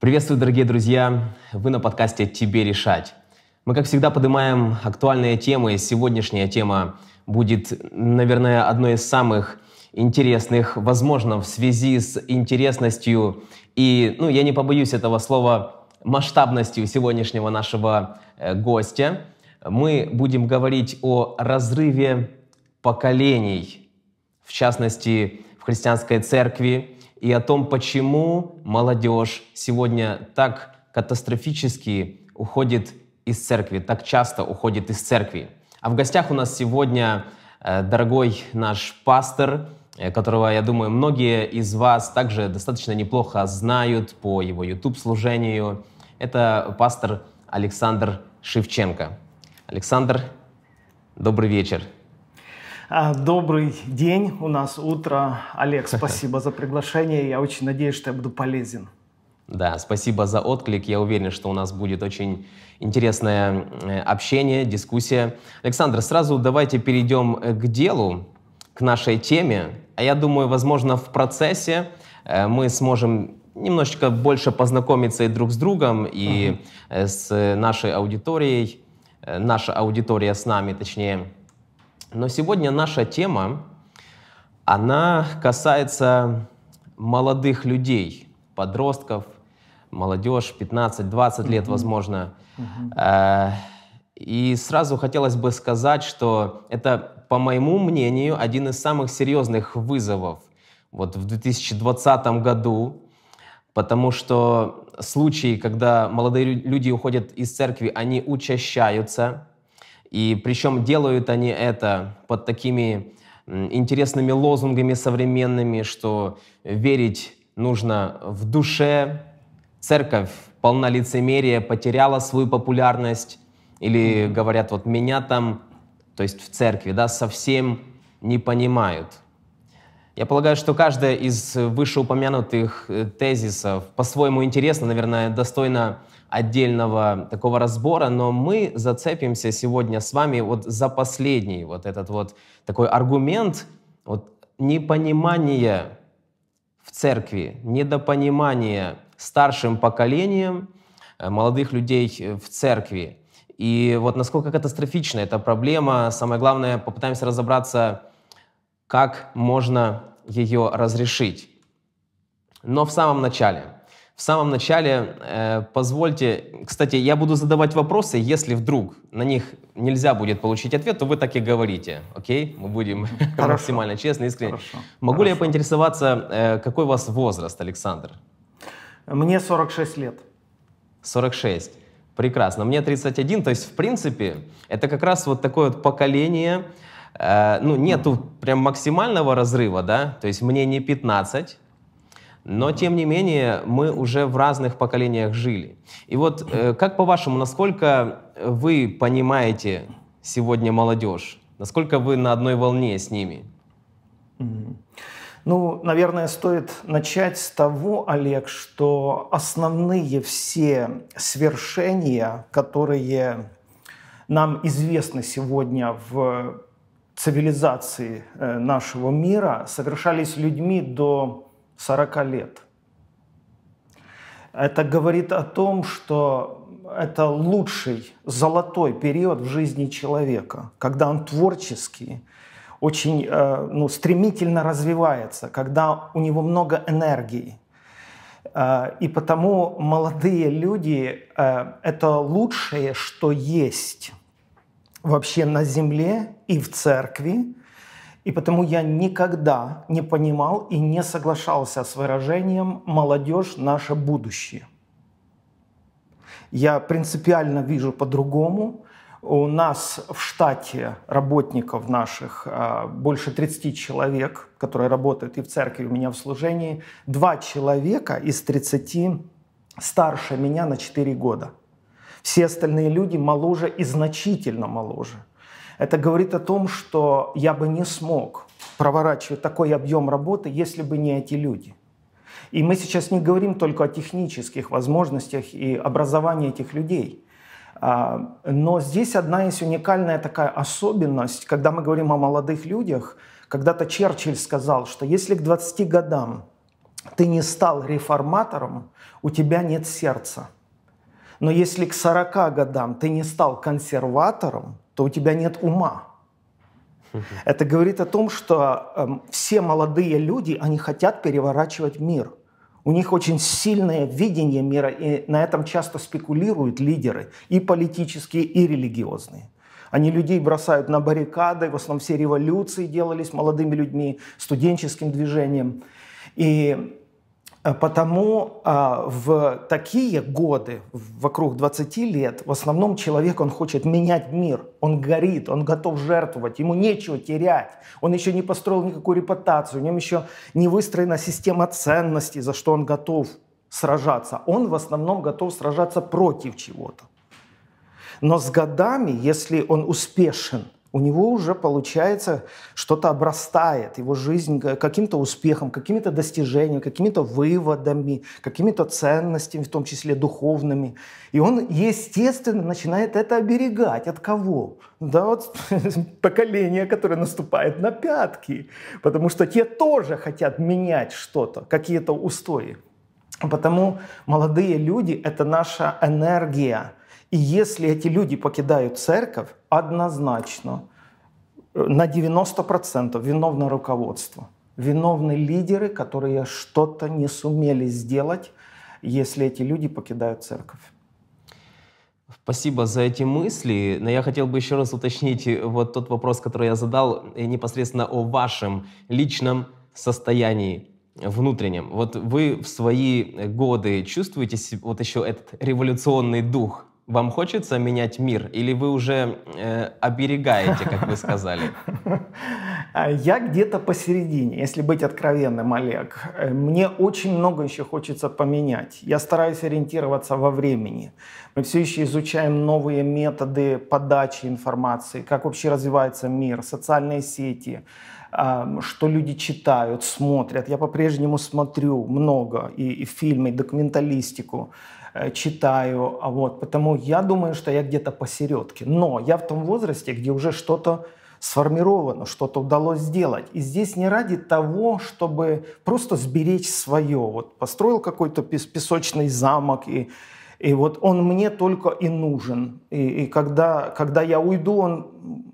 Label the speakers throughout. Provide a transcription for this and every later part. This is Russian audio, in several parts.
Speaker 1: Приветствую, дорогие друзья! Вы на подкасте «Тебе решать». Мы, как всегда, поднимаем актуальные темы. Сегодняшняя тема будет, наверное, одной из самых интересных, возможно, в связи с интересностью и, ну, я не побоюсь этого слова, масштабностью сегодняшнего нашего э, гостя. Мы будем говорить о разрыве поколений, в частности, в христианской церкви, и о том, почему молодежь сегодня так катастрофически уходит из церкви, так часто уходит из церкви. А в гостях у нас сегодня э, дорогой наш пастор, э, которого, я думаю, многие из вас также достаточно неплохо знают по его YouTube-служению. Это пастор Александр Шевченко. Александр, добрый вечер.
Speaker 2: А, добрый день, у нас утро. Олег, спасибо за приглашение. Я очень надеюсь, что я буду полезен.
Speaker 1: Да, спасибо за отклик. Я уверен, что у нас будет очень интересное э, общение, дискуссия. Александр, сразу давайте перейдем э, к делу, к нашей теме. А я думаю, возможно, в процессе э, мы сможем немножечко больше познакомиться и друг с другом, и угу. с нашей аудиторией. Наша аудитория с нами, точнее. Но сегодня наша тема, она касается молодых людей, подростков, молодежь, 15-20 лет, угу. возможно. Угу. И сразу хотелось бы сказать, что это, по моему мнению, один из самых серьезных вызовов вот в 2020 году, потому что случаи, когда молодые люди уходят из церкви, они учащаются, и причем делают они это под такими интересными лозунгами современными, что верить нужно в душе, церковь полна лицемерия, потеряла свою популярность, или говорят, вот меня там, то есть в церкви, да, совсем не понимают. Я полагаю, что каждая из вышеупомянутых э, тезисов по-своему интересна, наверное, достойна отдельного такого разбора, но мы зацепимся сегодня с вами вот за последний вот этот вот такой аргумент вот непонимание в церкви, недопонимание старшим поколением э, молодых людей э, в церкви. И вот насколько катастрофична эта проблема. Самое главное, попытаемся разобраться, как можно ее разрешить. Но в самом начале. В самом начале э, позвольте, кстати, я буду задавать вопросы, если вдруг на них нельзя будет получить ответ, то вы так и говорите, окей? Мы будем Хорошо. максимально честны, искренне. Хорошо. Могу Хорошо. ли я поинтересоваться, э, какой у вас возраст, Александр? Мне 46 лет. 46. Прекрасно. Мне 31, то есть, в принципе, это как раз вот такое вот поколение, Э, ну, нету прям максимального разрыва, да, то есть мне не 15, но, тем не менее, мы уже в разных поколениях жили. И вот, э, как по-вашему, насколько вы понимаете сегодня молодежь? Насколько вы на одной волне с ними?
Speaker 2: Ну, наверное, стоит начать с того, Олег, что основные все свершения, которые нам известны сегодня в Цивилизации э, нашего мира совершались людьми до 40 лет. Это говорит о том, что это лучший золотой период в жизни человека, когда он творческий, очень э, ну, стремительно развивается, когда у него много энергии. Э, и потому молодые люди – это лучшее, что есть вообще на Земле, и в церкви, и потому я никогда не понимал и не соглашался с выражением «молодежь – наше будущее». Я принципиально вижу по-другому. У нас в штате работников наших а, больше 30 человек, которые работают и в церкви, и у меня в служении. Два человека из 30 старше меня на 4 года. Все остальные люди моложе и значительно моложе. Это говорит о том, что я бы не смог проворачивать такой объем работы, если бы не эти люди. И мы сейчас не говорим только о технических возможностях и образовании этих людей. А, но здесь одна есть уникальная такая особенность, когда мы говорим о молодых людях. Когда-то Черчилль сказал, что если к 20 годам ты не стал реформатором, у тебя нет сердца. Но если к 40 годам ты не стал консерватором, то у тебя нет ума. Это говорит о том, что э, все молодые люди, они хотят переворачивать мир. У них очень сильное видение мира, и на этом часто спекулируют лидеры, и политические, и религиозные. Они людей бросают на баррикады, в основном все революции делались молодыми людьми, студенческим движением. И Э, потому а, в такие годы, вокруг 20 лет, в основном человек, он хочет менять мир. Он горит, он готов жертвовать, ему нечего терять. Он еще не построил никакую репутацию, у него еще не выстроена система ценностей, за что он готов сражаться. Он в основном готов сражаться против чего-то. Но с годами, если он успешен – у него уже получается что-то обрастает, его жизнь каким-то успехом, какими-то достижениями, какими-то выводами, какими-то ценностями, в том числе духовными. И он, естественно, начинает это оберегать. От кого? Да вот поколение, которое наступает на пятки, потому что те тоже хотят менять что-то, какие-то устои. Потому молодые люди – это наша энергия – и если эти люди покидают церковь, однозначно э, на 90% виновно руководство, виновны лидеры, которые что-то не сумели сделать, если эти люди покидают церковь.
Speaker 1: Спасибо за эти мысли. Но я хотел бы еще раз уточнить э, вот тот вопрос, который я задал э, непосредственно о вашем личном состоянии внутреннем. Вот вы в свои годы чувствуете вот еще этот революционный дух вам хочется менять мир или вы уже э, оберегаете, как вы сказали? А, я
Speaker 2: где-то посередине, если быть откровенным, Олег. Э, мне очень много еще хочется поменять. Я стараюсь ориентироваться во времени. Мы все еще изучаем новые методы подачи информации, как вообще развивается мир, социальные сети, а, что люди читают, смотрят. Я по-прежнему смотрю много и, и фильмы, и документалистику. Э, читаю, а вот, потому я думаю, что я где-то посередке. Но я в том возрасте, где уже что-то сформировано, что-то удалось сделать. И здесь не ради того, чтобы просто сберечь свое. Вот построил какой-то песочный замок и и вот он мне только и нужен. И, и когда, когда я уйду, он,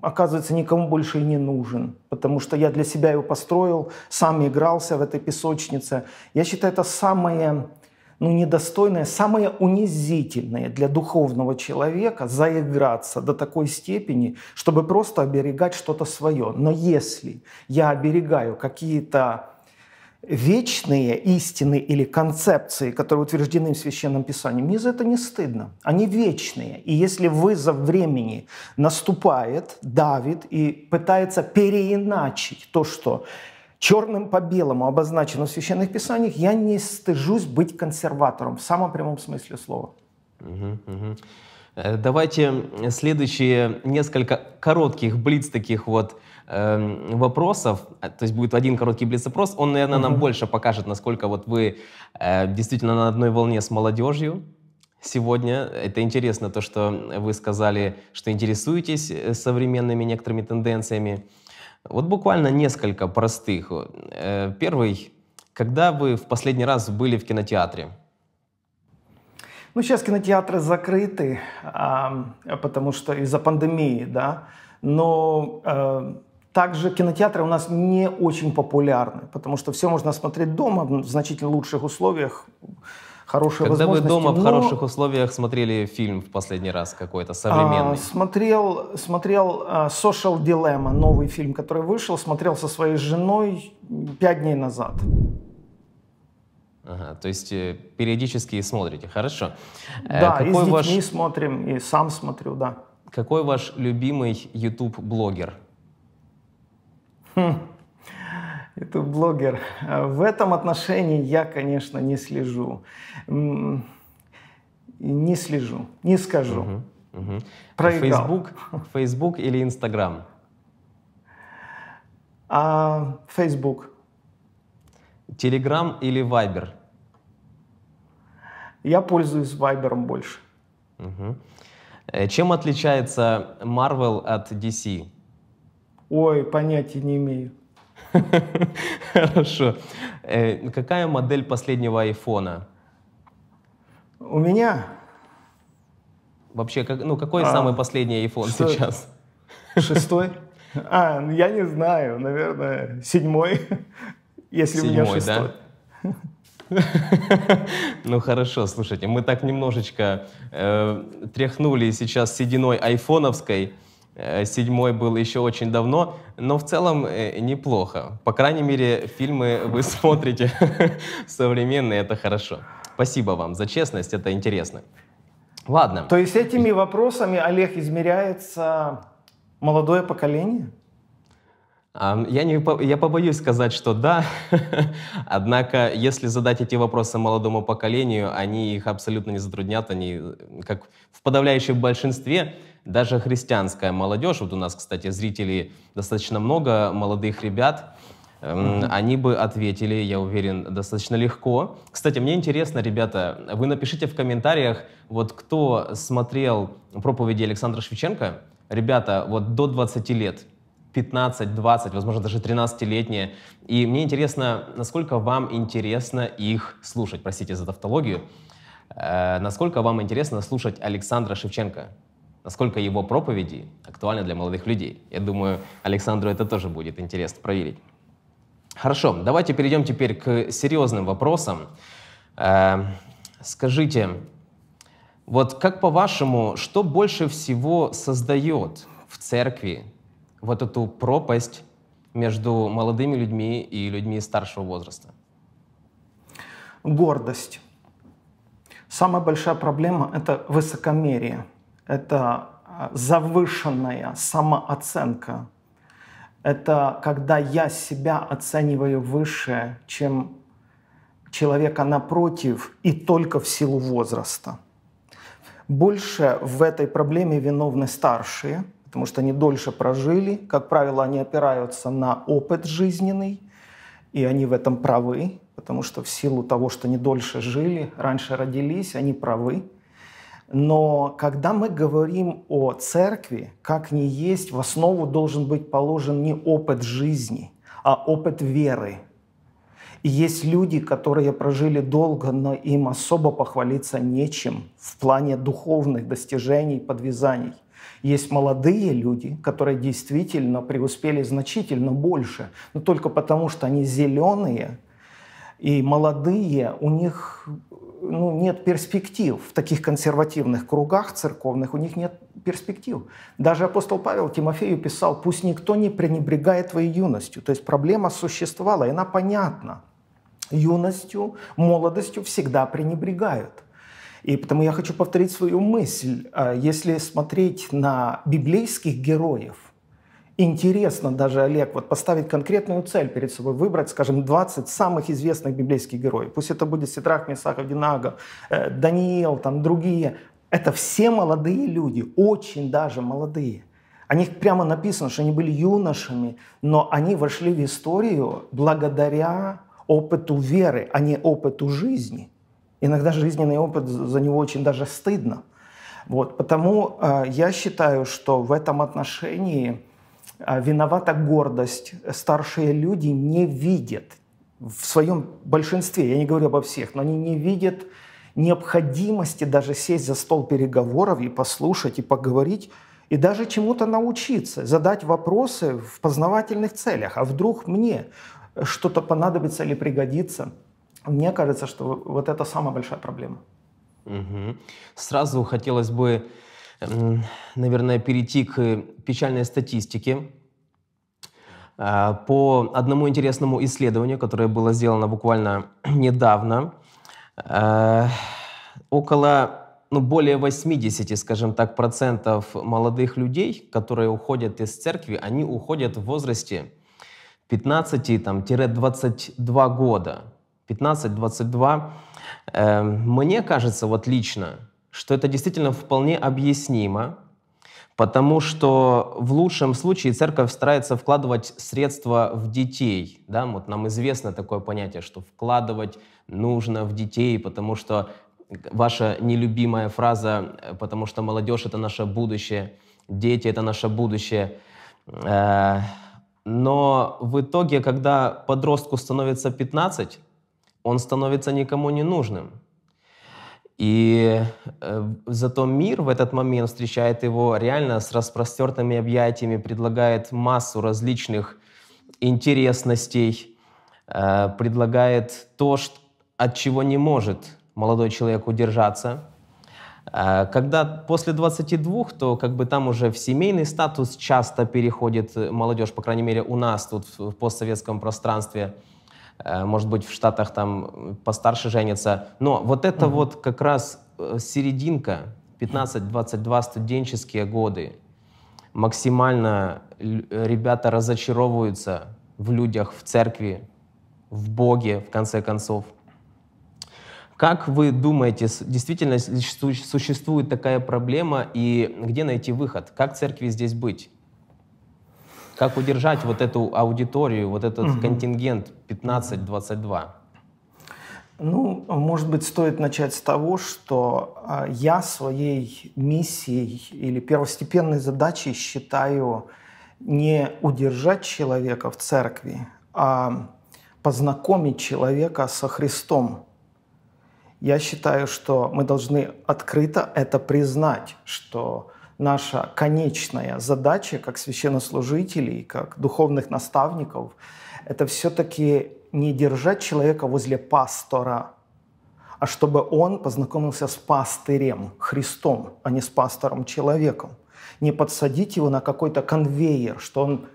Speaker 2: оказывается, никому больше и не нужен. Потому что я для себя его построил, сам игрался в этой песочнице. Я считаю, это самое ну, недостойное, самое унизительное для духовного человека заиграться до такой степени, чтобы просто оберегать что-то свое. Но если я оберегаю какие-то вечные истины или концепции, которые утверждены в Священном Писании, мне за это не стыдно. Они вечные. И если вызов времени наступает, давит и пытается переиначить то, что черным по белому обозначено в священных писаниях, я не стыжусь быть консерватором в самом прямом смысле слова.
Speaker 1: Угу, угу. Давайте следующие несколько коротких блиц таких вот эм, э, вопросов. То есть будет один короткий блиц-опрос. Он, наверное, угу. нам больше покажет, насколько вот вы э, действительно на одной волне с молодежью сегодня. Это интересно, то, что вы сказали, что интересуетесь э, современными некоторыми тенденциями. Вот буквально несколько простых. Э, первый. Когда вы в последний раз были в кинотеатре?
Speaker 2: Ну, сейчас кинотеатры закрыты, потому что из-за пандемии, да. Но э, также кинотеатры у нас не очень популярны, потому что все можно смотреть дома в значительно лучших условиях хорошие Когда возможности. Когда вы дома но... в хороших
Speaker 1: условиях смотрели фильм в последний раз какой-то современный? А,
Speaker 2: смотрел, смотрел а, Social Dilemma, новый фильм, который вышел, смотрел со своей женой пять дней назад.
Speaker 1: Ага, то есть э, периодически смотрите, хорошо. Э, да, Какой и с детьми
Speaker 2: смотрим, и сам смотрю, да.
Speaker 1: Какой ваш любимый YouTube-блогер?
Speaker 2: Хм это блогер. В этом отношении я, конечно, не слежу. Не слежу, не скажу.
Speaker 1: Проиграл. Facebook, Facebook или Instagram? А, Facebook. Telegram или Viber? Я
Speaker 2: пользуюсь Viber больше.
Speaker 1: Угу. Чем отличается Marvel от DC?
Speaker 2: Ой, понятия не имею.
Speaker 1: Хорошо. Э, какая модель последнего айфона?
Speaker 2: У меня.
Speaker 1: Вообще, как, ну какой а, самый последний iPhone сейчас?
Speaker 2: Шестой? А, ну, я не знаю, наверное, седьмой, если седьмой, у меня шестой.
Speaker 1: Да? Ну хорошо, слушайте, мы так немножечко э, тряхнули сейчас сединой айфоновской. Э, седьмой был еще очень давно, но в целом э, неплохо. По крайней мере, фильмы вы смотрите современные, это хорошо. Спасибо вам за честность, это интересно. Ладно.
Speaker 2: То есть этими вопросами, Олег, измеряется молодое поколение?
Speaker 1: Я, не, я побоюсь сказать, что да. Однако, если задать эти вопросы молодому поколению, они их абсолютно не затруднят. Они, э, как в подавляющем большинстве, даже христианская молодежь, вот у нас, кстати, зрителей достаточно много, молодых ребят, Mm-hmm. Они бы ответили, я уверен, достаточно легко. Кстати, мне интересно, ребята, вы напишите в комментариях, вот кто смотрел проповеди Александра Шевченко, ребята, вот до 20 лет, 15, 20, возможно, даже 13-летние. И мне интересно, насколько вам интересно их слушать, простите за тавтологию, э, насколько вам интересно слушать Александра Шевченко насколько его проповеди актуальны для молодых людей. Я думаю, Александру это тоже будет интересно проверить. Хорошо, давайте перейдем теперь к серьезным вопросам. Э, скажите, вот как по-вашему, что больше всего создает в церкви вот эту пропасть между молодыми людьми и людьми старшего возраста?
Speaker 2: Гордость. Самая большая проблема — это высокомерие – это а, завышенная самооценка. Это когда я себя оцениваю выше, чем человека напротив, и только в силу возраста. Больше в этой проблеме виновны старшие, потому что они дольше прожили. Как правило, они опираются на опыт жизненный, и они в этом правы, потому что в силу того, что они дольше жили, раньше родились, они правы. Но когда мы говорим о церкви, как ни есть, в основу должен быть положен не опыт жизни, а опыт веры. И есть люди, которые прожили долго, но им особо похвалиться нечем в плане духовных достижений, подвязаний. Есть молодые люди, которые действительно преуспели значительно больше, но только потому, что они зеленые и молодые, у них ну, нет перспектив в таких консервативных кругах церковных, у них нет перспектив. Даже апостол Павел Тимофею писал, пусть никто не пренебрегает твоей юностью. То есть проблема существовала, и она понятна. Юностью, молодостью всегда пренебрегают. И потому я хочу повторить свою мысль. А если смотреть на библейских героев, интересно даже, Олег, вот поставить конкретную цель перед собой, выбрать, скажем, 20 самых известных библейских героев. Пусть это будет Ситрах, Месах, Авдинага, э, Даниил, там другие. Это все молодые люди, очень даже молодые. О них прямо написано, что они были юношами, но они вошли в историю благодаря опыту веры, а не опыту жизни. Иногда жизненный опыт, за него очень даже стыдно. Вот, потому э, я считаю, что в этом отношении а виновата гордость. Старшие люди не видят в своем большинстве, я не говорю обо всех, но они не видят необходимости даже сесть за стол переговоров и послушать, и поговорить, и даже чему-то научиться, задать вопросы в познавательных целях. А вдруг мне что-то понадобится или пригодится? Мне кажется, что вот это самая большая проблема.
Speaker 1: Угу. Сразу хотелось бы наверное, перейти к печальной статистике. А, по одному интересному исследованию, которое было сделано буквально недавно, а, около ну, более 80, скажем так, процентов молодых людей, которые уходят из церкви, они уходят в возрасте 15-22 года. 15-22. Эм, мне кажется, вот лично, что это действительно вполне объяснимо, потому что в лучшем случае церковь старается вкладывать средства в детей. Да? Вот нам известно такое понятие, что вкладывать нужно в детей, потому что ваша нелюбимая фраза, э, потому что молодежь — это наше будущее, дети — это наше будущее. Э, но в итоге, когда подростку становится 15, он становится никому не нужным. И э, зато мир в этот момент встречает его реально с распростертыми объятиями, предлагает массу различных интересностей, э, предлагает то, что, от чего не может молодой человек удержаться. Э, когда после 22, то как бы там уже в семейный статус часто переходит э, молодежь, по крайней мере у нас тут в постсоветском пространстве – Э, может быть, в Штатах там постарше женятся. Но вот это угу. вот как раз э, серединка, 15-22 студенческие годы, максимально э, ребята разочаровываются в людях, в церкви, в Боге, в конце концов. Как вы думаете, действительно существует такая проблема и где найти выход? Как церкви здесь быть? Как удержать вот эту аудиторию, вот этот угу. контингент 15-22?
Speaker 2: Ну, может быть, стоит начать с того, что а, я своей миссией или первостепенной задачей считаю не удержать человека в церкви, а познакомить человека со Христом. Я считаю, что мы должны открыто это признать, что наша конечная задача как священнослужителей, как духовных наставников, это все-таки не держать человека возле пастора, а чтобы он познакомился с пастырем, Христом, а не с пастором человеком. Не подсадить его на какой-то конвейер, что он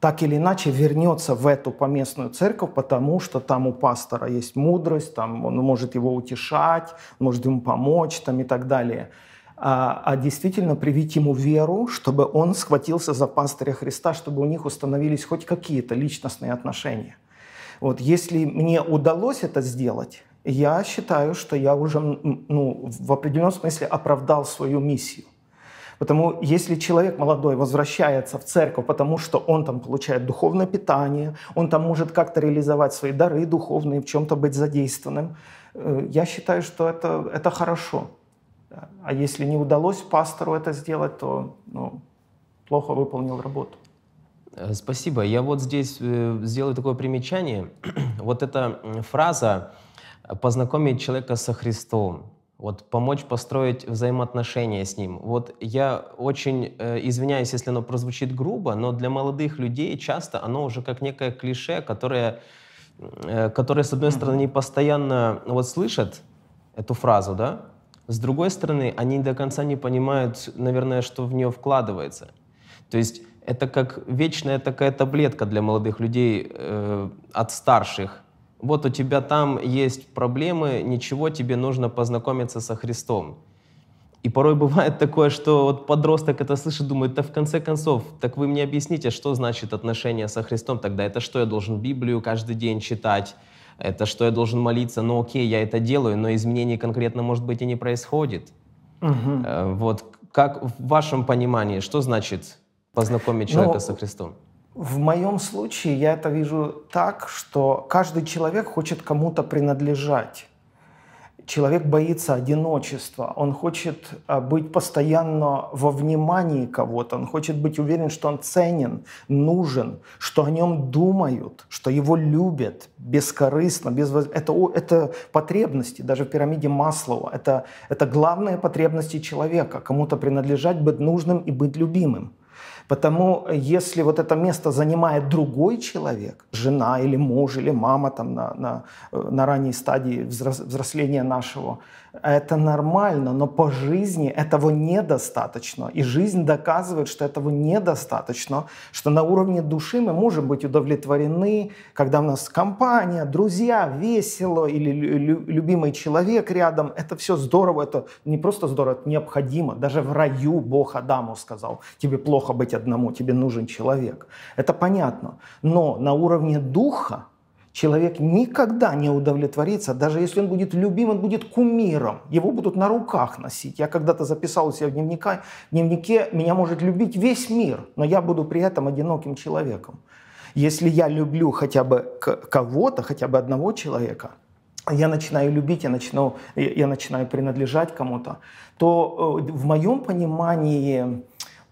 Speaker 2: так или иначе вернется в эту поместную церковь, потому что там у пастора есть мудрость, там он может его утешать, может ему помочь там, и так далее – а, а действительно привить ему веру, чтобы он схватился за пастыря Христа, чтобы у них установились хоть какие-то личностные отношения. Вот если мне удалось это сделать, я считаю, что я уже ну, в определенном смысле оправдал свою миссию. Потому если человек молодой возвращается в церковь, потому что он там получает духовное питание, он там может как-то реализовать свои дары духовные, в чем-то быть задействованным, э, я считаю, что это, это хорошо. А если не удалось пастору это сделать, то ну, плохо
Speaker 1: выполнил работу. Э, спасибо. Я вот здесь э, сделаю такое примечание. Вот эта фраза «познакомить человека со Христом», вот помочь построить взаимоотношения с ним. Вот я очень э, извиняюсь, если оно прозвучит грубо, но для молодых людей часто оно уже как некое клише, которое, которое с одной стороны, постоянно вот слышат эту фразу, да, с другой стороны, они до конца не понимают, наверное, что в нее вкладывается. То есть это как вечная такая таблетка для молодых людей э, от старших. Вот у тебя там есть проблемы, ничего, тебе нужно познакомиться со Христом. И порой бывает такое, что вот подросток это слышит, думает, да в конце концов, так вы мне объясните, что значит отношение со Христом тогда? Это что, я должен Библию каждый день читать? это что я должен молиться, ну окей, я это делаю, но изменений конкретно, может быть, и не происходит. Угу. Вот как в вашем понимании, что значит познакомить ну, человека ну, со Христом?
Speaker 2: В моем случае я это вижу так, что каждый человек хочет кому-то принадлежать человек боится одиночества, он хочет а, быть постоянно во внимании кого-то, он хочет быть уверен, что он ценен, нужен, что о нем думают, что его любят бескорыстно, без... это, это потребности, даже в пирамиде Маслова, это, это главные потребности человека, кому-то принадлежать, быть нужным и быть любимым. Потому э, если вот это место занимает другой человек, жена или муж или мама там на, на, э, на ранней стадии взросления нашего это нормально, но по жизни этого недостаточно. И жизнь доказывает, что этого недостаточно, что на уровне души мы можем быть удовлетворены, когда у нас компания, друзья, весело или любимый человек рядом. Это все здорово, это не просто здорово, это необходимо. Даже в раю Бог Адаму сказал, тебе плохо быть одному, тебе нужен человек. Это понятно. Но на уровне духа Человек никогда не удовлетворится, даже если он будет любим, он будет кумиром. Его будут на руках носить. Я когда-то записал у себя в дневнике, в дневнике меня может любить весь мир, но я буду при этом одиноким человеком. Если я люблю хотя бы кого-то, хотя бы одного человека, я начинаю любить, я, начинаю, я начинаю принадлежать кому-то, то э, в моем понимании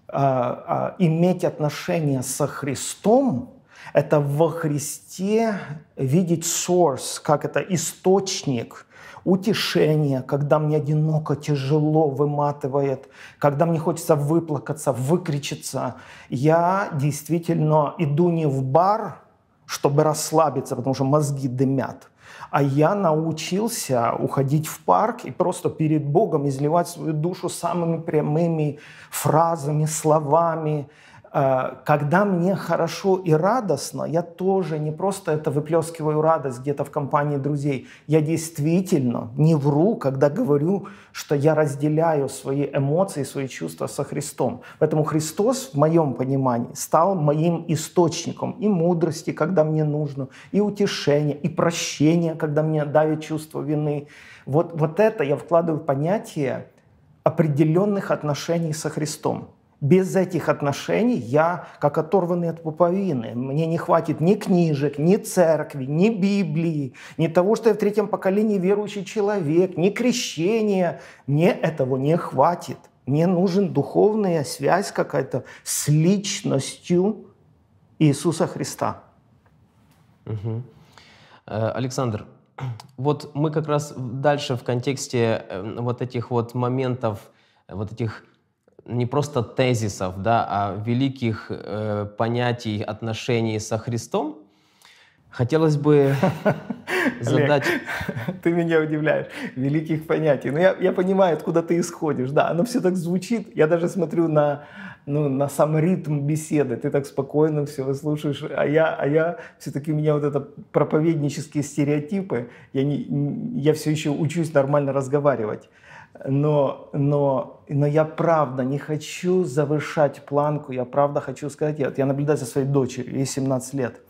Speaker 2: э, э, иметь отношения со Христом это во Христе видеть source, как это источник утешения, когда мне одиноко, тяжело, выматывает, когда мне хочется выплакаться, выкричиться. Я действительно иду не в бар, чтобы расслабиться, потому что мозги дымят. А я научился уходить в парк и просто перед Богом изливать свою душу самыми прямыми фразами, словами, Э, когда мне хорошо и радостно, я тоже не просто это выплескиваю радость где-то в компании друзей. Я действительно не вру, когда говорю, что я разделяю свои эмоции, свои чувства со Христом. Поэтому Христос, в моем понимании, стал моим источником и мудрости, когда мне нужно, и утешения, и прощения, когда мне давит чувство вины. Вот, вот это я вкладываю в понятие определенных отношений со Христом без этих отношений я как оторванный от пуповины. Мне не хватит ни книжек, ни церкви, ни Библии, ни того, что я в третьем поколении верующий человек, ни крещения. Мне этого не хватит. Мне нужен духовная связь какая-то с личностью
Speaker 1: Иисуса Христа. Угу. Александр, вот мы как раз дальше в контексте э, вот этих вот моментов, вот этих не просто тезисов, да, а великих э, понятий отношений со Христом, Хотелось бы задать... Олег, ты меня удивляешь. Великих понятий. Но ну, я, я понимаю,
Speaker 2: откуда ты исходишь. Да, оно все так звучит. Я даже смотрю на, ну, на сам ритм беседы. Ты так спокойно все выслушаешь. А я, а я все-таки у меня вот это проповеднические стереотипы. Я, не, я все еще учусь нормально разговаривать но, но, но я правда не хочу завышать планку, я правда хочу сказать, я, я наблюдаю за своей дочерью, ей 17 лет.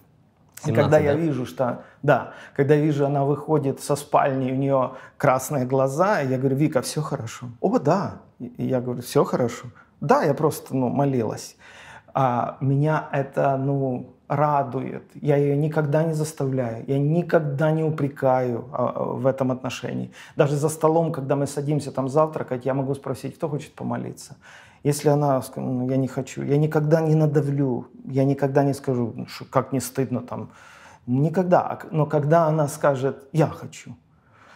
Speaker 2: 17, и когда да? я вижу, что, да, когда вижу, она выходит со спальни, у нее красные глаза, я говорю, Вика, все хорошо. О, да. И я говорю, все хорошо. Да, я просто, ну, молилась. А меня это, ну, радует. Я ее никогда не заставляю, я никогда не упрекаю а, а, в этом отношении. Даже за столом, когда мы садимся там завтракать, я могу спросить, кто хочет помолиться. Если она скажет, ну, я не хочу, я никогда не надавлю, я никогда не скажу, ну, как не стыдно там, никогда. А но когда она скажет, я хочу,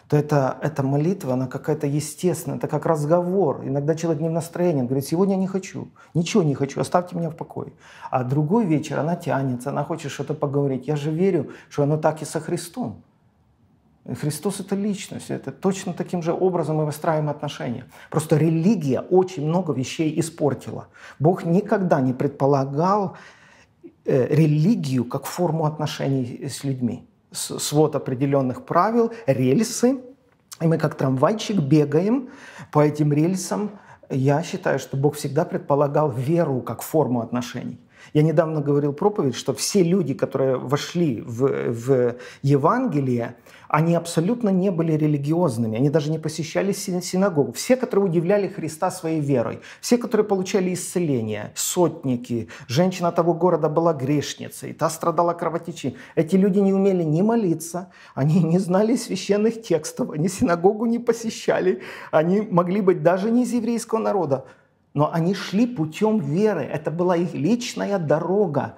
Speaker 2: то это, эта молитва, она какая-то естественная, это как разговор. Иногда человек не в настроении, он говорит, сегодня не хочу, ничего не хочу, оставьте меня в покое. А другой вечер она тянется, она хочет что-то поговорить. Я же верю, что оно так и со Христом. Христос — это личность, это точно таким же образом мы выстраиваем отношения. Просто религия очень много вещей испортила. Бог никогда не предполагал э, религию как форму отношений с людьми свод определенных правил, рельсы, и мы как трамвайчик бегаем по этим рельсам. Я считаю, что Бог всегда предполагал веру как форму отношений. Я недавно говорил проповедь, что все люди, которые вошли в, в Евангелие, они абсолютно не были религиозными, они даже не посещали синагогу. Все, которые удивляли Христа своей верой, все, которые получали исцеление, сотники, женщина того города была грешницей, та страдала кровотечением. Эти люди не умели ни молиться, они не знали священных текстов, они синагогу не посещали, они могли быть даже не из еврейского народа, но они шли путем веры. Это была их личная дорога.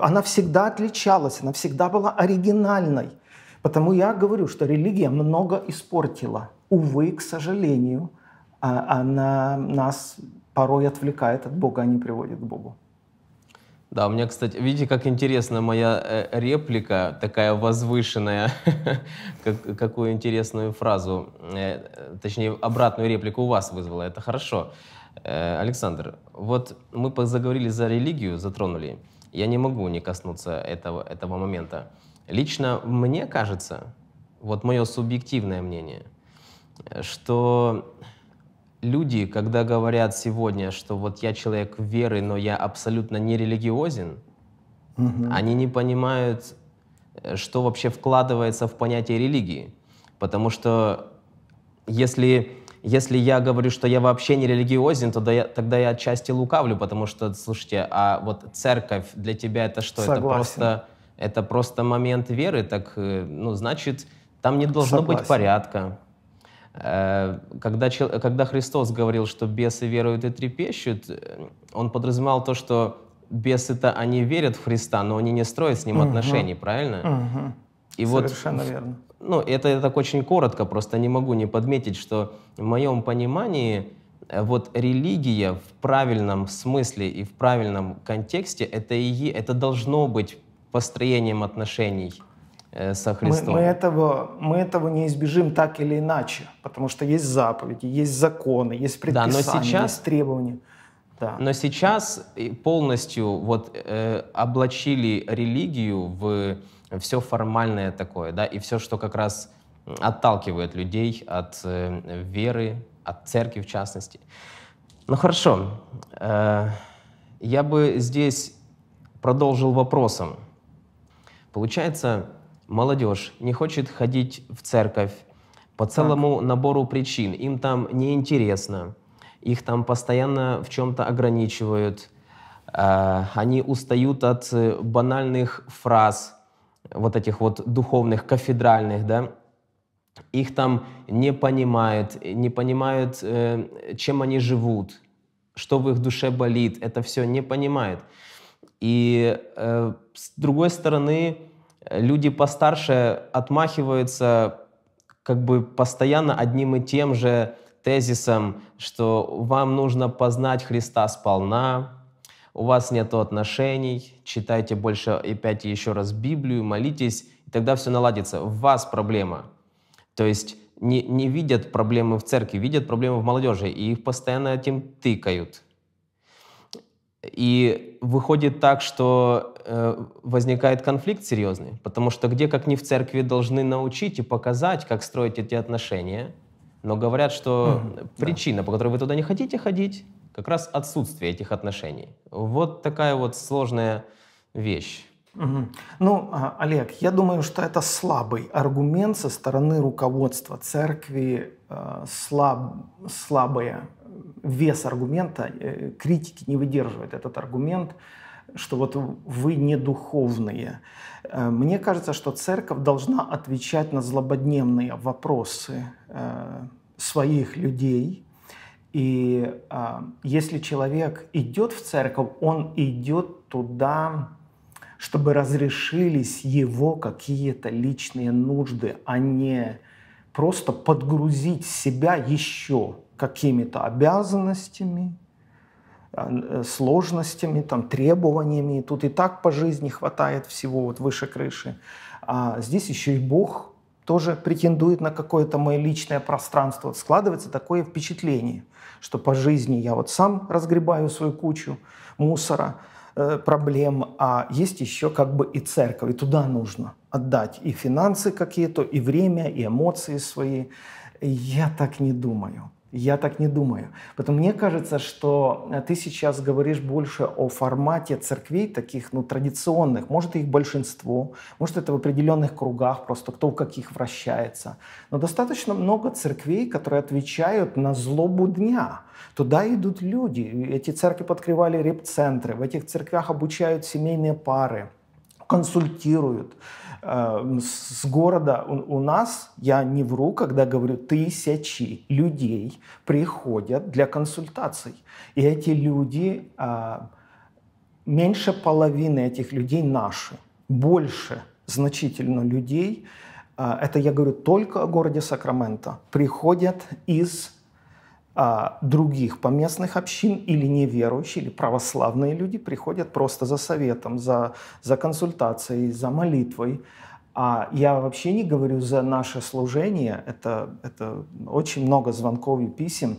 Speaker 2: Она всегда отличалась, она всегда была оригинальной. Потому я говорю, что религия много испортила. Увы, к сожалению, а, она нас порой отвлекает от Бога, а не приводит к Богу.
Speaker 1: Да, у меня, кстати, видите, как интересна моя э, реплика, такая возвышенная, какую интересную фразу, э, точнее, обратную реплику у вас вызвала, это хорошо. Э, Александр, вот мы заговорили за религию, затронули, я не могу не коснуться этого, этого момента. Лично мне кажется, вот мое субъективное мнение, что люди, когда говорят сегодня, что вот я человек веры, но я абсолютно не религиозен, угу. они не понимают, э, что вообще вкладывается в понятие религии. Потому что если, если я говорю, что я вообще не религиозен, тогда я, тогда я отчасти лукавлю, потому что, слушайте, а вот церковь для тебя это что? Согласен. Это просто это просто момент веры, так, э, ну, значит, там не должно Согласен. быть порядка. Э, когда, когда Христос говорил, что бесы веруют и трепещут, э, он подразумевал то, что бесы-то они верят в Христа, но они не строят с ним угу. отношений, правильно? Угу. И Совершенно вот, верно. Ну, это я так очень коротко, просто не могу не подметить, что в моем понимании вот религия в правильном смысле и в правильном контексте это и это должно быть построением отношений э, со Христом. Мы, мы,
Speaker 2: этого, мы этого не избежим так или иначе, потому что есть заповеди, есть законы, есть предписания, да, но сейчас, есть требования. Да.
Speaker 1: Но сейчас э, полностью вот, э, облачили религию в э, все формальное такое, да, и все, что как раз отталкивает людей от э, веры, от церкви в частности. Ну хорошо, э, я бы здесь продолжил вопросом. Получается, молодежь не хочет ходить в церковь по целому так. набору причин. Им там неинтересно, их там постоянно в чем-то ограничивают, э, они устают от э, банальных фраз, вот этих вот духовных, кафедральных, да, их там не понимают, не понимают, э, чем они живут, что в их душе болит, это все не понимают. И э, с другой стороны, люди постарше отмахиваются как бы постоянно одним и тем же тезисом, что вам нужно познать Христа сполна, у вас нет отношений, читайте больше опять еще раз Библию, молитесь, и тогда все наладится. В вас проблема. То есть не, не видят проблемы в церкви, видят проблемы в молодежи, и их постоянно этим тыкают – и выходит так, что э, возникает конфликт серьезный, потому что где, как ни в церкви, должны научить и показать, как строить эти отношения, но говорят, что mm-hmm. причина, да. по которой вы туда не хотите ходить, как раз отсутствие этих отношений. Вот такая вот сложная вещь.
Speaker 2: Угу. Ну, а, Олег, я думаю, что это слабый аргумент со стороны руководства церкви, э, слаб, слабые вес аргумента э, критики не выдерживает этот аргумент, что вот вы не духовные. Э, мне кажется, что церковь должна отвечать на злободневные вопросы э, своих людей. И если человек идет в церковь, он идет туда, чтобы разрешились его какие-то личные нужды, а не просто подгрузить себя еще какими-то обязанностями, э, э, сложностями, там, требованиями. Тут и так по жизни хватает всего вот выше крыши. А здесь еще и Бог тоже претендует на какое-то мое личное пространство. складывается такое впечатление, что по жизни я вот сам разгребаю свою кучу мусора, э, проблем, а есть еще как бы и церковь, и туда нужно отдать и финансы какие-то, и время, и эмоции свои. Я так не думаю. Я так не думаю. Потому мне кажется, что э, ты сейчас говоришь больше о формате церквей, таких ну, традиционных. Может, их большинство, может, это в определенных кругах, просто кто в каких вращается. Но достаточно много церквей, которые отвечают на злобу дня. Туда идут люди. Эти церкви подкрывали реп-центры. В этих церквях обучают семейные пары, консультируют Эм, с города у нас, я не вру, когда говорю, тысячи людей приходят для консультаций. И эти люди, а, меньше половины этих людей наши, больше значительно людей, а, это я говорю только о городе Сакраменто, приходят из а, других поместных общин или неверующие, или православные люди приходят просто за советом, за, за консультацией, за молитвой. А я вообще не говорю за наше служение, это, это очень много звонков и писем.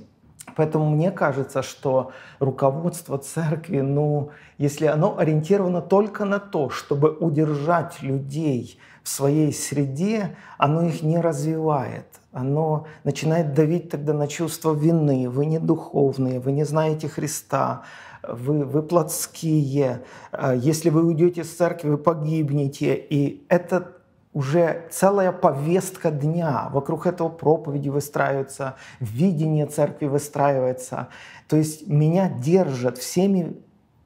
Speaker 2: Поэтому мне кажется, что руководство церкви, ну, если оно ориентировано только на то, чтобы удержать людей – в своей среде, оно их не развивает. Оно начинает давить тогда на чувство вины. Вы не духовные, вы не знаете Христа, вы, вы плотские. А если вы уйдете из церкви, вы погибнете. И это уже целая повестка дня. Вокруг этого проповеди выстраиваются, видение церкви выстраивается. То есть меня держат всеми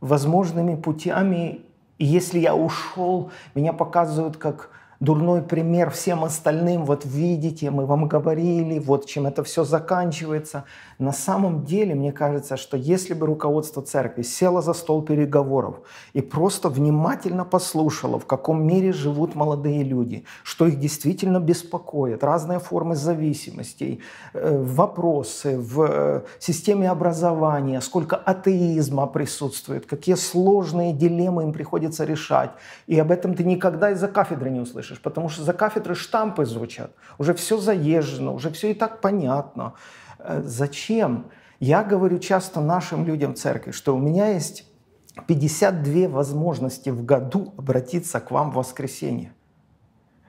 Speaker 2: возможными путями. И если я ушел, меня показывают как дурной пример всем остальным. Вот видите, мы вам говорили, вот чем это все заканчивается. На самом деле, мне кажется, что если бы руководство церкви село за стол переговоров и просто внимательно послушало, в каком мире живут молодые люди, что их действительно беспокоит, разные формы зависимостей, э, вопросы в э, системе образования, сколько атеизма присутствует, какие сложные дилеммы им приходится решать. И об этом ты никогда из-за кафедры не услышишь напишешь, потому что за кафедры штампы звучат. Уже все заезжено, уже все и так понятно. Э, зачем? Я говорю часто нашим людям в церкви, что у меня есть 52 возможности в году обратиться к вам в воскресенье.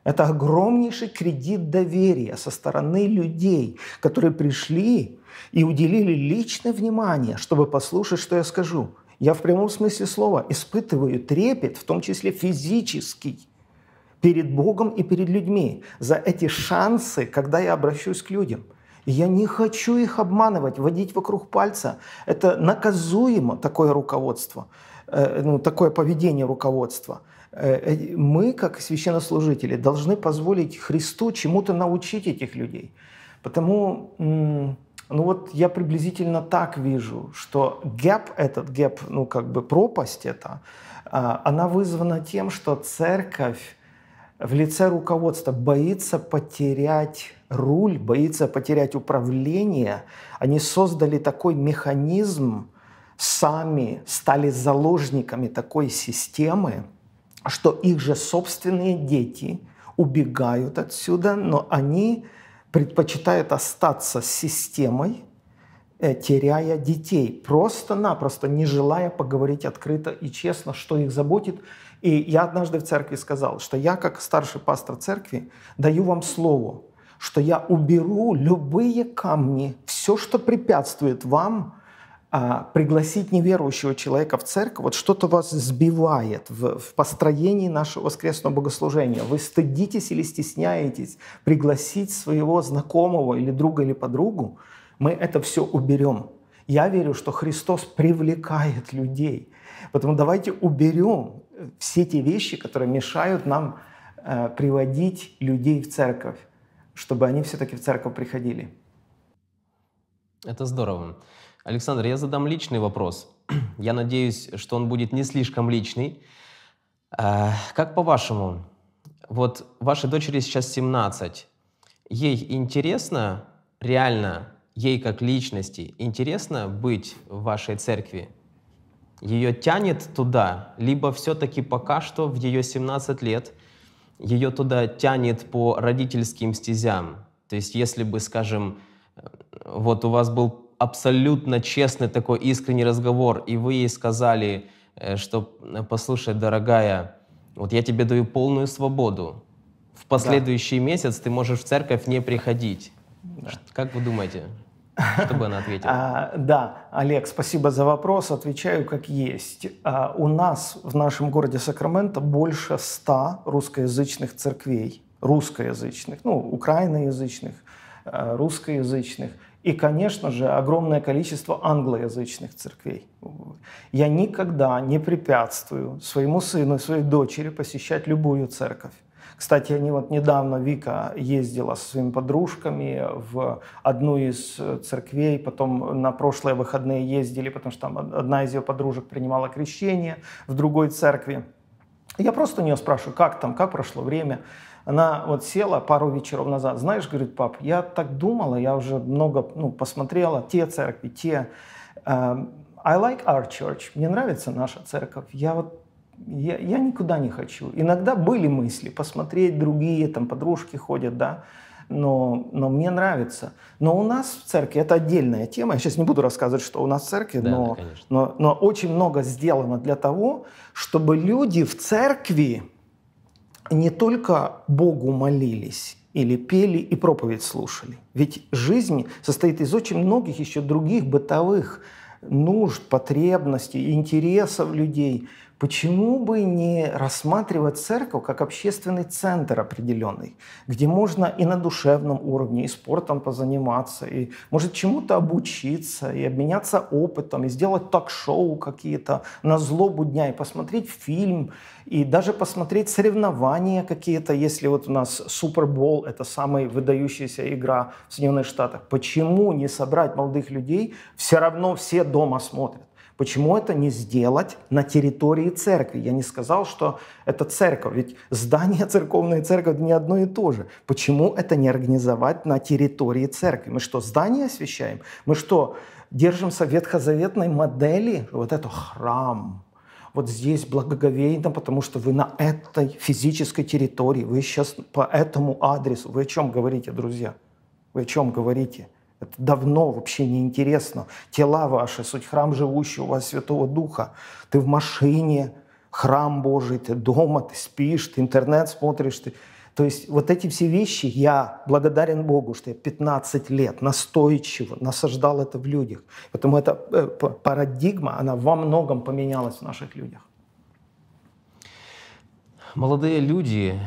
Speaker 2: Это огромнейший кредит доверия со стороны людей, которые пришли и уделили личное внимание, чтобы послушать, что я скажу. Я в прямом смысле слова испытываю трепет, в том числе физический, перед Богом и перед людьми, за эти шансы, когда я обращусь к людям. я не хочу их обманывать, водить вокруг пальца. Это наказуемо, такое руководство, э, ну, такое поведение руководства. Э, э, мы, как священнослужители, должны позволить Христу чему-то научить этих людей. Потому ну вот я приблизительно так вижу, что гэп этот, гэп, ну как бы пропасть эта, а, она вызвана тем, что церковь в лице руководства боится потерять руль, боится потерять управление. Они создали такой механизм, сами стали заложниками такой системы, что их же собственные дети убегают отсюда, но они предпочитают остаться с системой, Э, теряя детей, просто-напросто не желая поговорить открыто и честно, что их заботит. И я однажды в церкви сказал, что я, как старший пастор церкви, даю вам слово, что я уберу любые камни, все, что препятствует вам а, пригласить неверующего человека в церковь, вот что-то вас сбивает в, в построении нашего воскресного богослужения. Вы стыдитесь или стесняетесь пригласить своего знакомого или друга или подругу, мы это все уберем. Я верю, что Христос привлекает людей. Поэтому давайте уберем э, все те вещи, которые мешают нам э, приводить людей в церковь, чтобы они все-таки в церковь приходили.
Speaker 1: Это здорово. Александр, я задам личный вопрос. Я надеюсь, что он будет не слишком личный. Э, как по-вашему, вот вашей дочери сейчас 17, ей интересно реально ей как личности интересно быть в вашей церкви? Ее тянет туда, либо все-таки пока что в ее 17 лет ее туда тянет по родительским стезям? То есть если бы, скажем, э, вот у вас был абсолютно честный такой искренний разговор, и вы ей сказали, э, что э, «послушай, дорогая, вот я тебе даю полную свободу, в последующий да. месяц ты можешь в церковь не приходить». Да. Как вы думаете? чтобы она ответила.
Speaker 2: А, да, Олег, спасибо за вопрос. Отвечаю как есть. А, у нас в нашем городе Сакраменто больше ста русскоязычных церквей. Русскоязычных, ну, украиноязычных, а, русскоязычных. И, конечно же, огромное количество англоязычных церквей. Я никогда не препятствую своему сыну и своей дочери посещать любую церковь. Кстати, они вот недавно, Вика ездила со своими подружками в одну из э, церквей, потом на прошлые выходные ездили, потому что там одна из ее подружек принимала крещение в другой церкви. Я просто у нее спрашиваю, как там, как прошло время. Она вот села пару вечеров назад, знаешь, говорит, пап, я так думала, я уже много ну, посмотрела, те церкви, те... Эм, I like our church, мне нравится наша церковь. Я вот я, я никуда не хочу. Иногда были мысли посмотреть, другие там подружки ходят, да, но, но мне нравится. Но у нас в церкви это отдельная тема. Я сейчас не буду рассказывать, что у нас в церкви, да, но, да, но, но очень много сделано для того, чтобы люди в церкви не только Богу молились или пели и проповедь слушали. Ведь жизнь состоит из очень многих еще других бытовых нужд, потребностей, интересов людей – Почему бы не рассматривать церковь как общественный центр определенный, где можно и на душевном уровне, и спортом позаниматься, и, может, чему-то обучиться, и обменяться опытом, и сделать ток-шоу какие-то на злобу дня, и посмотреть фильм, и даже посмотреть соревнования какие-то, если вот у нас Супербол – это самая выдающаяся игра в Соединенных Штатах. Почему не собрать молодых людей? Все равно все дома смотрят. Почему это не сделать на территории церкви? Я не сказал, что это церковь, ведь здание церковной церковь не одно и то же. Почему это не организовать на территории церкви? Мы что, здание освещаем? Мы что, держимся ветхозаветной модели? Вот это храм, вот здесь благоговейно, потому что вы на этой физической территории, вы сейчас по этому адресу. Вы о чем говорите, друзья? Вы о чем говорите? Это давно вообще не интересно. Тела ваши, суть храм живущий у вас Святого Духа. Ты в машине, храм Божий, ты дома, ты спишь, ты интернет смотришь. Ты... То есть вот эти все вещи, я благодарен Богу, что я 15 лет настойчиво насаждал это в людях. Поэтому эта э, парадигма, она во многом поменялась в наших людях.
Speaker 1: Молодые люди,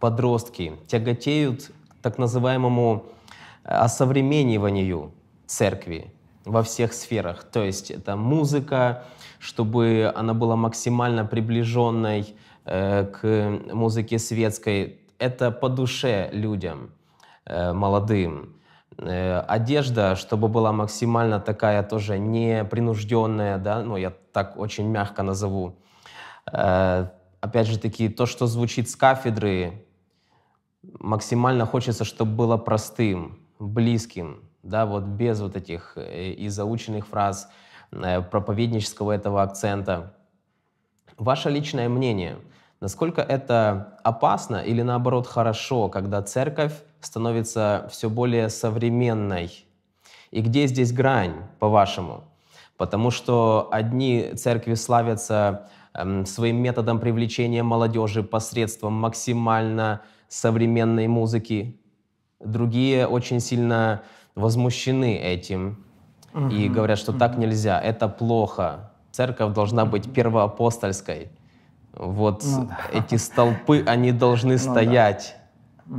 Speaker 1: подростки, тяготеют так называемому осовремениванию церкви во всех сферах. То есть это музыка, чтобы она была максимально приближенной э, к музыке светской. Это по душе людям, э, молодым. Э, одежда, чтобы была максимально такая тоже непринужденная, да, ну я так очень мягко назову. Э, опять же таки, то, что звучит с кафедры, максимально хочется, чтобы было простым близким, да, вот без вот этих э, и заученных фраз, э, проповеднического этого акцента. Ваше личное мнение, насколько это опасно или наоборот хорошо, когда церковь становится все более современной? И где здесь грань, по-вашему? Потому что одни церкви славятся эм, своим методом привлечения молодежи посредством максимально современной музыки, другие очень сильно возмущены этим и говорят, что так нельзя, это плохо. Церковь должна быть первоапостольской. Вот ну, да. эти столпы, они должны ну, стоять. Да.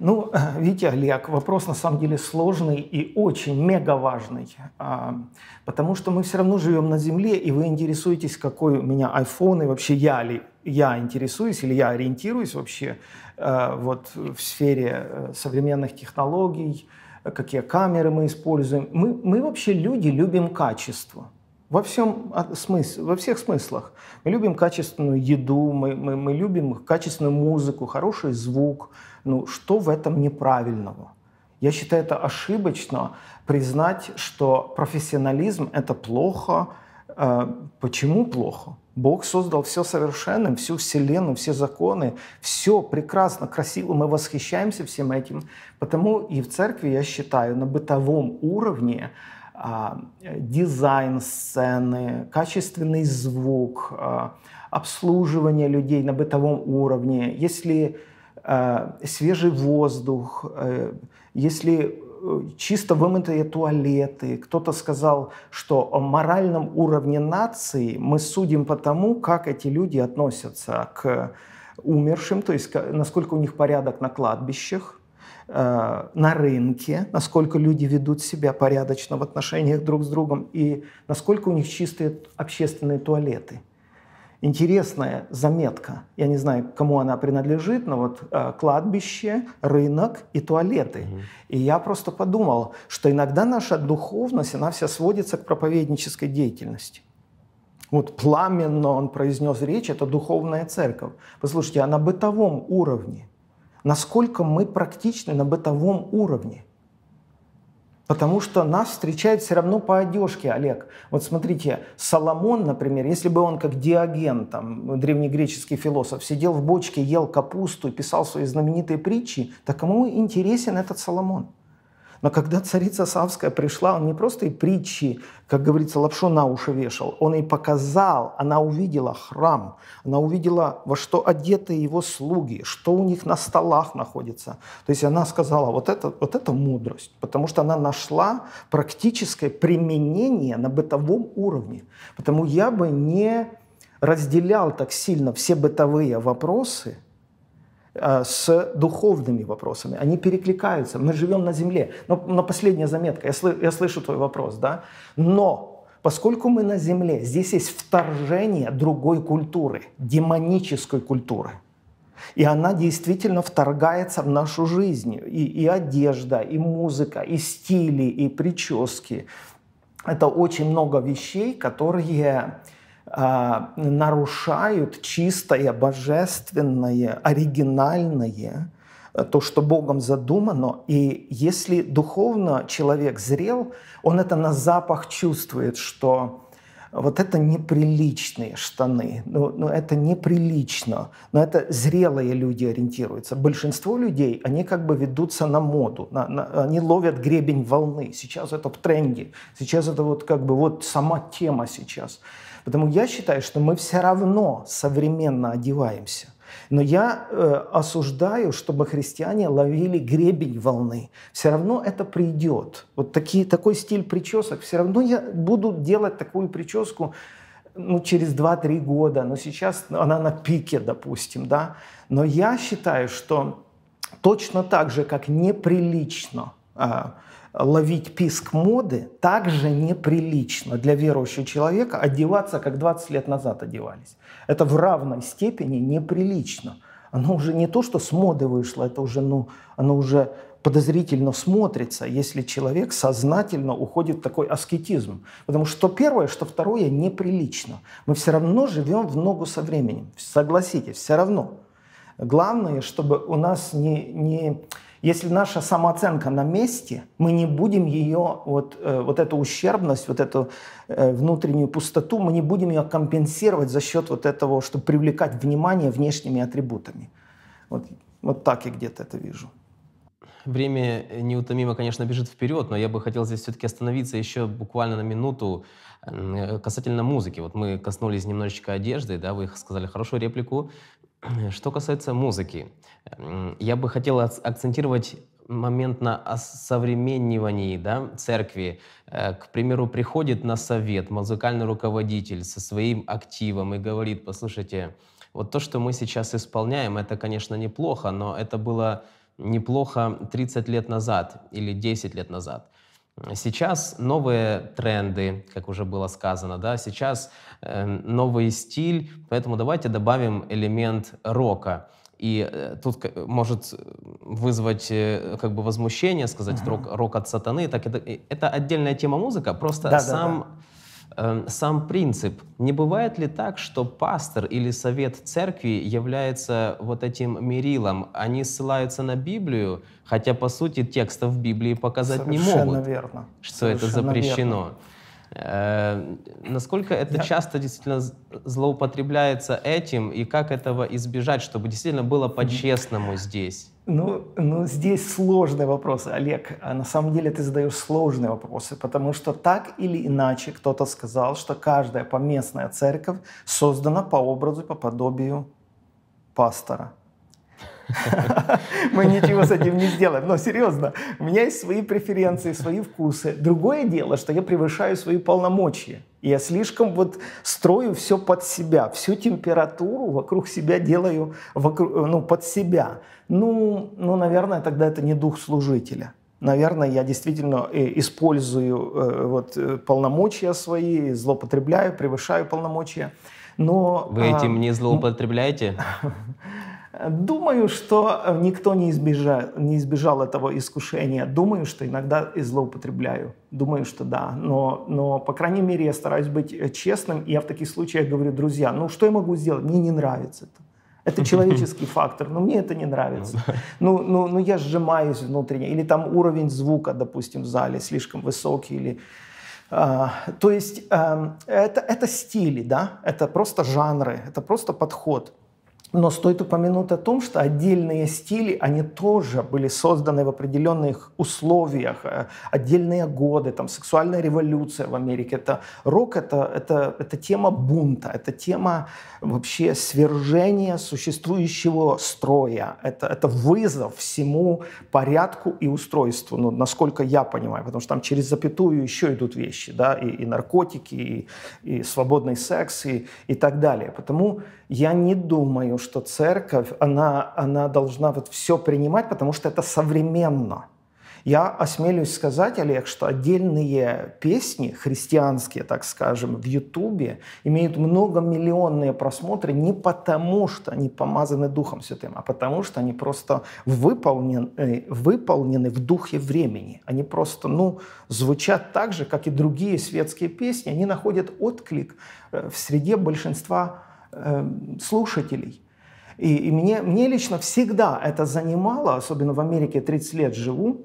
Speaker 2: Ну, видите, Олег, вопрос на самом деле сложный и очень мега важный, а, потому что мы все равно живем на Земле, и вы интересуетесь, какой у меня iPhone, и вообще я ли, я интересуюсь или я ориентируюсь вообще Э, вот в сфере э, современных технологий, какие камеры мы используем. Мы, мы вообще люди любим качество во всем а, смысл, во всех смыслах. Мы любим качественную еду, мы, мы, мы любим качественную музыку, хороший звук. Ну, что в этом неправильного? Я считаю это ошибочно признать, что профессионализм – это плохо, а, почему плохо? Бог создал все совершенным, всю вселенную, все законы, все прекрасно, красиво, мы восхищаемся всем этим. Потому и в церкви, я считаю, на бытовом уровне а, дизайн сцены, качественный звук, а, обслуживание людей на бытовом уровне, если а, свежий воздух, э, если чисто вымытые туалеты. Кто-то сказал, что о моральном уровне нации мы судим по тому, как эти люди относятся к умершим, то есть насколько у них порядок на кладбищах, э, на рынке, насколько люди ведут себя порядочно в отношениях друг с другом и насколько у них чистые общественные туалеты интересная заметка. Я не знаю, кому она принадлежит, но вот э, кладбище, рынок и туалеты. Угу. И я просто подумал, что иногда наша духовность, она вся сводится к проповеднической деятельности. Вот пламенно он произнес речь, это духовная церковь. Послушайте, а на бытовом уровне, насколько мы практичны на бытовом уровне – Потому что нас встречают все равно по одежке, Олег. Вот смотрите, Соломон, например, если бы он как Диоген, там, древнегреческий философ, сидел в бочке, ел капусту, и писал свои знаменитые притчи, так кому интересен этот Соломон? Но когда царица Савская пришла, он не просто и притчи, как говорится, лапшу на уши вешал, он и показал, она увидела храм, она увидела, во что одеты его слуги, что у них на столах находится. То есть она сказала, вот это, вот это мудрость, потому что она нашла практическое применение на бытовом уровне. Потому я бы не разделял так сильно все бытовые вопросы – Э, с духовными вопросами. Они перекликаются. Мы живем на земле. Но, но последняя заметка. Я, сл- я слышу твой вопрос, да? Но поскольку мы на земле, здесь есть вторжение другой культуры, демонической культуры. И она действительно вторгается в нашу жизнь. И, и одежда, и музыка, и стили, и прически. Это очень много вещей, которые а, нарушают чистое, божественное, оригинальное, э, то, что Богом задумано. И если духовно человек зрел, он это на запах чувствует, что вот это неприличные штаны, ну, ну это неприлично, но это зрелые люди ориентируются. Большинство людей, они как бы ведутся на моду, на, на, они ловят гребень волны. Сейчас это в тренде, сейчас это вот как бы вот сама тема сейчас. Потому я считаю, что мы все равно современно одеваемся. Но я э, осуждаю, чтобы христиане ловили гребень волны. Все равно это придет. Вот такие, такой стиль причесок. Все равно я буду делать такую прическу ну, через 2-3 года. Но сейчас она на пике, допустим. Да? Но я считаю, что точно так же, как неприлично э, ловить писк моды также неприлично для верующего человека одеваться, как 20 лет назад одевались. Это в равной степени неприлично. Оно уже не то, что с моды вышло, это уже, ну, оно уже подозрительно смотрится, если человек сознательно уходит в такой аскетизм. Потому что первое, что второе неприлично. Мы все равно живем в ногу со временем. Согласитесь, все равно. Главное, чтобы у нас не, не, если наша самооценка на месте, мы не будем ее, вот, э, вот эту ущербность, вот эту э, внутреннюю пустоту, мы не будем ее компенсировать за счет вот этого, чтобы привлекать внимание внешними атрибутами. Вот, вот так я где-то это вижу.
Speaker 1: Время неутомимо, конечно, бежит вперед, но я бы хотел здесь все-таки остановиться еще буквально на минуту э, касательно музыки. Вот мы коснулись немножечко одежды, да, вы сказали хорошую реплику Э, что касается музыки, я бы хотел акцентировать момент на осовременивании да, церкви. Э, к примеру, приходит на совет музыкальный руководитель со своим активом и говорит, послушайте, вот то, что мы сейчас исполняем, это, конечно, неплохо, но это было неплохо 30 лет назад или 10 лет назад. Сейчас новые тренды, как уже было сказано, да, сейчас э, новый стиль, поэтому давайте добавим элемент рока. И э, тут может э, вызвать э, как бы возмущение, сказать угу. рок, рок от сатаны. Так это, это отдельная тема музыка, просто да, сам да, да Эм, сам принцип. Не бывает ли так, что пастор или совет церкви является вот этим мерилом? Они ссылаются на Библию, хотя, по сути, текстов Библии показать Совершенно не могут. Верно.
Speaker 2: Что Совершенно это запрещено. Верно.
Speaker 1: Э, насколько это да. часто действительно злоупотребляется этим, и как этого избежать, чтобы действительно было по-честному здесь? Ну,
Speaker 2: ну, здесь сложный вопрос, Олег. А на самом деле ты задаешь сложные вопросы, потому что так или иначе кто-то сказал, что каждая поместная церковь создана по образу, по подобию пастора. Мы ничего с этим не сделаем. Но серьезно, у меня есть свои преференции, свои вкусы. Другое дело, что я превышаю свои полномочия. я слишком вот строю все под себя, всю температуру вокруг себя делаю вокруг, э, ну, под себя. Ну, ну, наверное, тогда это не дух служителя наверное, я действительно э, использую э, вот, полномочия свои, злоупотребляю, превышаю полномочия. Но,
Speaker 1: Вы этим а, не злоупотребляете?
Speaker 2: Думаю, что э, никто не избежал, не избежал этого искушения. Думаю, что иногда и злоупотребляю. Думаю, что да. Но, но, по крайней мере, я стараюсь быть э, честным. И я в таких случаях говорю, друзья, ну что я могу сделать? Мне не нравится это. Это человеческий фактор, но мне это не нравится. Ну, ну, ну, ну я сжимаюсь внутренне. Или там уровень звука, допустим, в зале слишком высокий. Или, э, то есть э, это, это стили, да? это просто жанры, это просто подход. Но стоит упомянуть о том, что отдельные стили, они тоже были созданы в определенных условиях, э, отдельные годы, там сексуальная революция в Америке. Это рок, это, это, это тема бунта, это тема вообще свержения существующего строя, это, это вызов всему порядку и устройству, ну, насколько я понимаю, потому что там через запятую еще идут вещи, да, и, и наркотики, и, и свободный секс, и, и так далее. Потому я не думаю, что церковь, она, она должна вот все принимать, потому что это современно. Я осмелюсь сказать, Олег, что отдельные песни, христианские, так скажем, в Ютубе, имеют многомиллионные просмотры не потому, что они помазаны Духом Святым, а потому, что они просто выполнены, э, выполнены в духе времени. Они просто ну, звучат так же, как и другие светские песни. Они находят отклик э, в среде большинства Эм, слушателей. И, и мне, мне лично всегда это занимало, особенно в Америке 30 лет живу,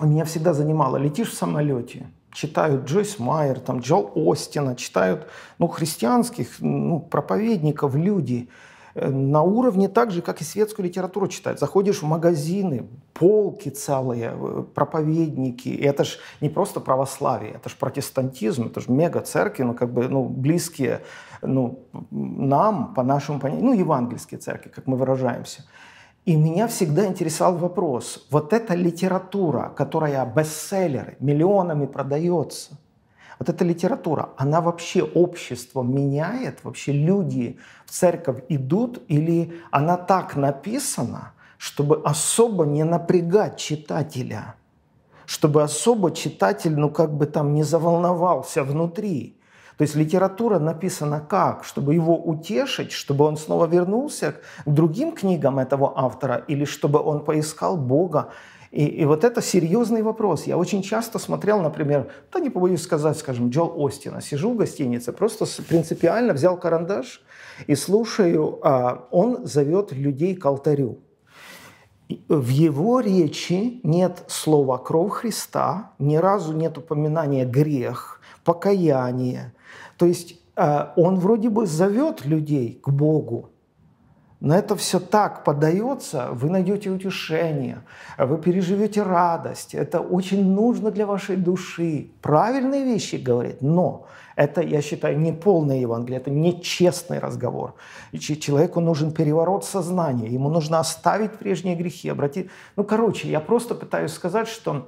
Speaker 2: меня всегда занимало, летишь в самолете, читают Джойс Майер, там Джо Остина, читают ну, христианских ну, проповедников, люди э, на уровне так же, как и светскую литературу читают. Заходишь в магазины, полки целые, э, проповедники. И это ж не просто православие, это ж протестантизм, это ж мега церкви, ну как бы ну, близкие ну, нам, по нашему пониманию, ну, евангельские церкви, как мы выражаемся. И меня всегда интересовал вопрос, вот эта литература, которая бестселлеры, миллионами продается, вот эта литература, она вообще общество меняет, вообще люди в церковь идут, или она так написана, чтобы особо не напрягать читателя, чтобы особо читатель, ну как бы там не заволновался внутри, то есть литература написана как? Чтобы его утешить, чтобы он снова вернулся к другим книгам этого автора или чтобы он поискал Бога. И, и вот это серьезный вопрос. Я очень часто смотрел, например, да не побоюсь сказать, скажем, Джол Остина. Сижу в гостинице, просто принципиально взял карандаш и слушаю, а он зовет людей к алтарю. В его речи нет слова «кровь Христа», ни разу нет упоминания «грех», «покаяние», то есть э, он вроде бы зовет людей к Богу, но это все так поддается, вы найдете утешение, вы переживете радость. Это очень нужно для вашей души. Правильные вещи говорит, но это, я считаю, не полное Евангелие, это нечестный разговор. Человеку нужен переворот сознания, ему нужно оставить прежние грехи, обратить... Ну, короче, я просто пытаюсь сказать, что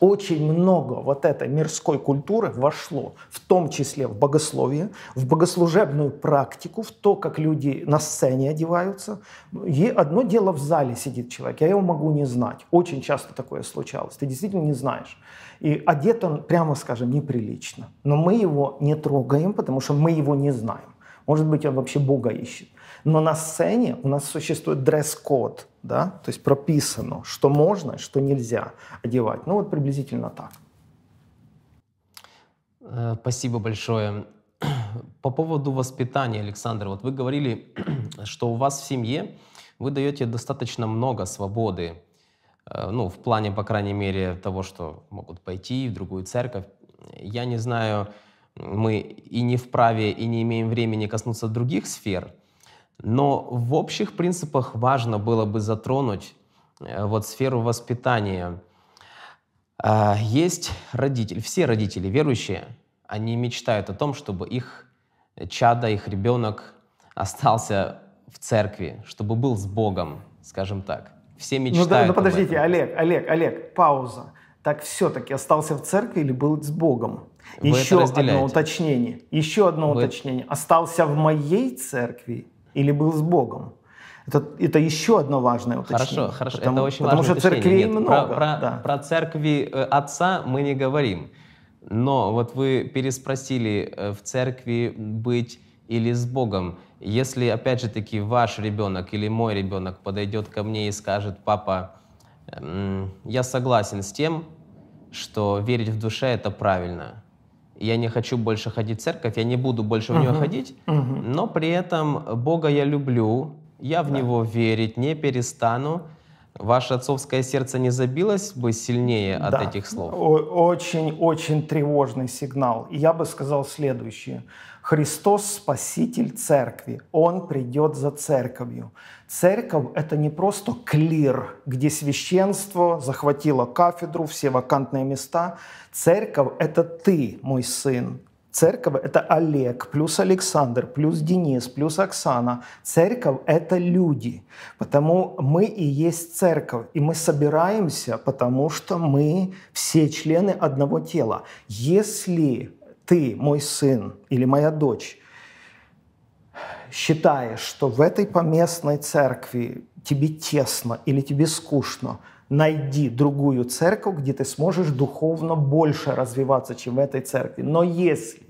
Speaker 2: очень много вот этой мирской культуры вошло, в том числе в богословие, в богослужебную практику, в то, как люди на сцене одеваются. И одно дело в зале сидит человек, я его могу не знать. Очень часто такое случалось. Ты действительно не знаешь. И одет он, прямо скажем, неприлично. Но мы его не трогаем, потому что мы его не знаем. Может быть, он вообще Бога ищет. Но на сцене у нас существует дресс-код, да, то есть прописано, что можно, что нельзя одевать. Ну вот приблизительно так.
Speaker 1: Э, спасибо большое. По поводу воспитания, Александр, вот вы говорили, что у вас в семье вы даете достаточно много свободы, э, ну, в плане, по крайней мере, того, что могут пойти в другую церковь. Я не знаю, мы и не вправе, и не имеем времени коснуться других сфер, но в общих принципах важно было бы затронуть э, вот сферу воспитания. А, есть родители, все родители верующие, они мечтают о том, чтобы их чада, их ребенок остался в церкви, чтобы был с Богом, скажем так. Все ну мечтают. Ну да, ну подождите,
Speaker 2: Олег, Олег, Олег, пауза. Так все-таки остался в церкви или был с Богом? Вы Еще одно уточнение. Еще одно Вы... уточнение. Остался в моей церкви или был с Богом. Это, это еще одно важное уточнение. Хорошо, хорошо. Потому, это очень потому важное что уточнение. церквей Нет, много. Про,
Speaker 1: про, да. про церкви э, отца мы не говорим. Но вот вы переспросили, э, в церкви быть или с Богом. Если, опять же таки, ваш ребенок или мой ребенок подойдет ко мне и скажет, папа, эм, я согласен с тем, что верить в душе это правильно я не хочу больше ходить в церковь, я не буду больше в нее uh ходить, uh но при этом Бога я люблю, я в да. него верить не перестану, Ваше отцовское сердце не забилось бы сильнее да. от этих слов?
Speaker 2: Очень-очень тревожный сигнал. И я бы сказал следующее. Христос – спаситель церкви. Он придет за церковью. Церковь – это не просто клир, где священство захватило кафедру, все вакантные места. Церковь – это ты, мой сын, Церковь – это Олег, плюс Александр, плюс Денис, плюс Оксана. Церковь – это люди. Потому мы и есть церковь. И мы собираемся, потому что мы все члены одного тела. Если ты, мой сын или моя дочь, считаешь, что в этой поместной церкви тебе тесно или тебе скучно – найди другую церковь, где ты сможешь духовно больше развиваться, чем в этой церкви. Но если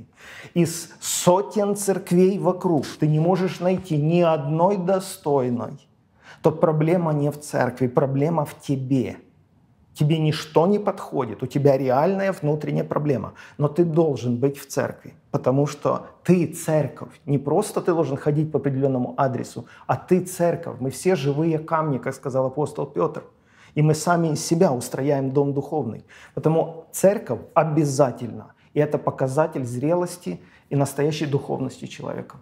Speaker 2: из сотен церквей вокруг ты не можешь найти ни одной достойной, то проблема не в церкви, проблема в тебе. Тебе ничто не подходит, у тебя реальная внутренняя проблема. Но ты должен быть в церкви, потому что ты церковь. Не просто ты должен ходить по определенному адресу, а ты церковь. Мы все живые камни, как сказал апостол Петр. И мы сами из себя устрояем дом духовный. Поэтому церковь обязательно. И это показатель зрелости и настоящей духовности человека.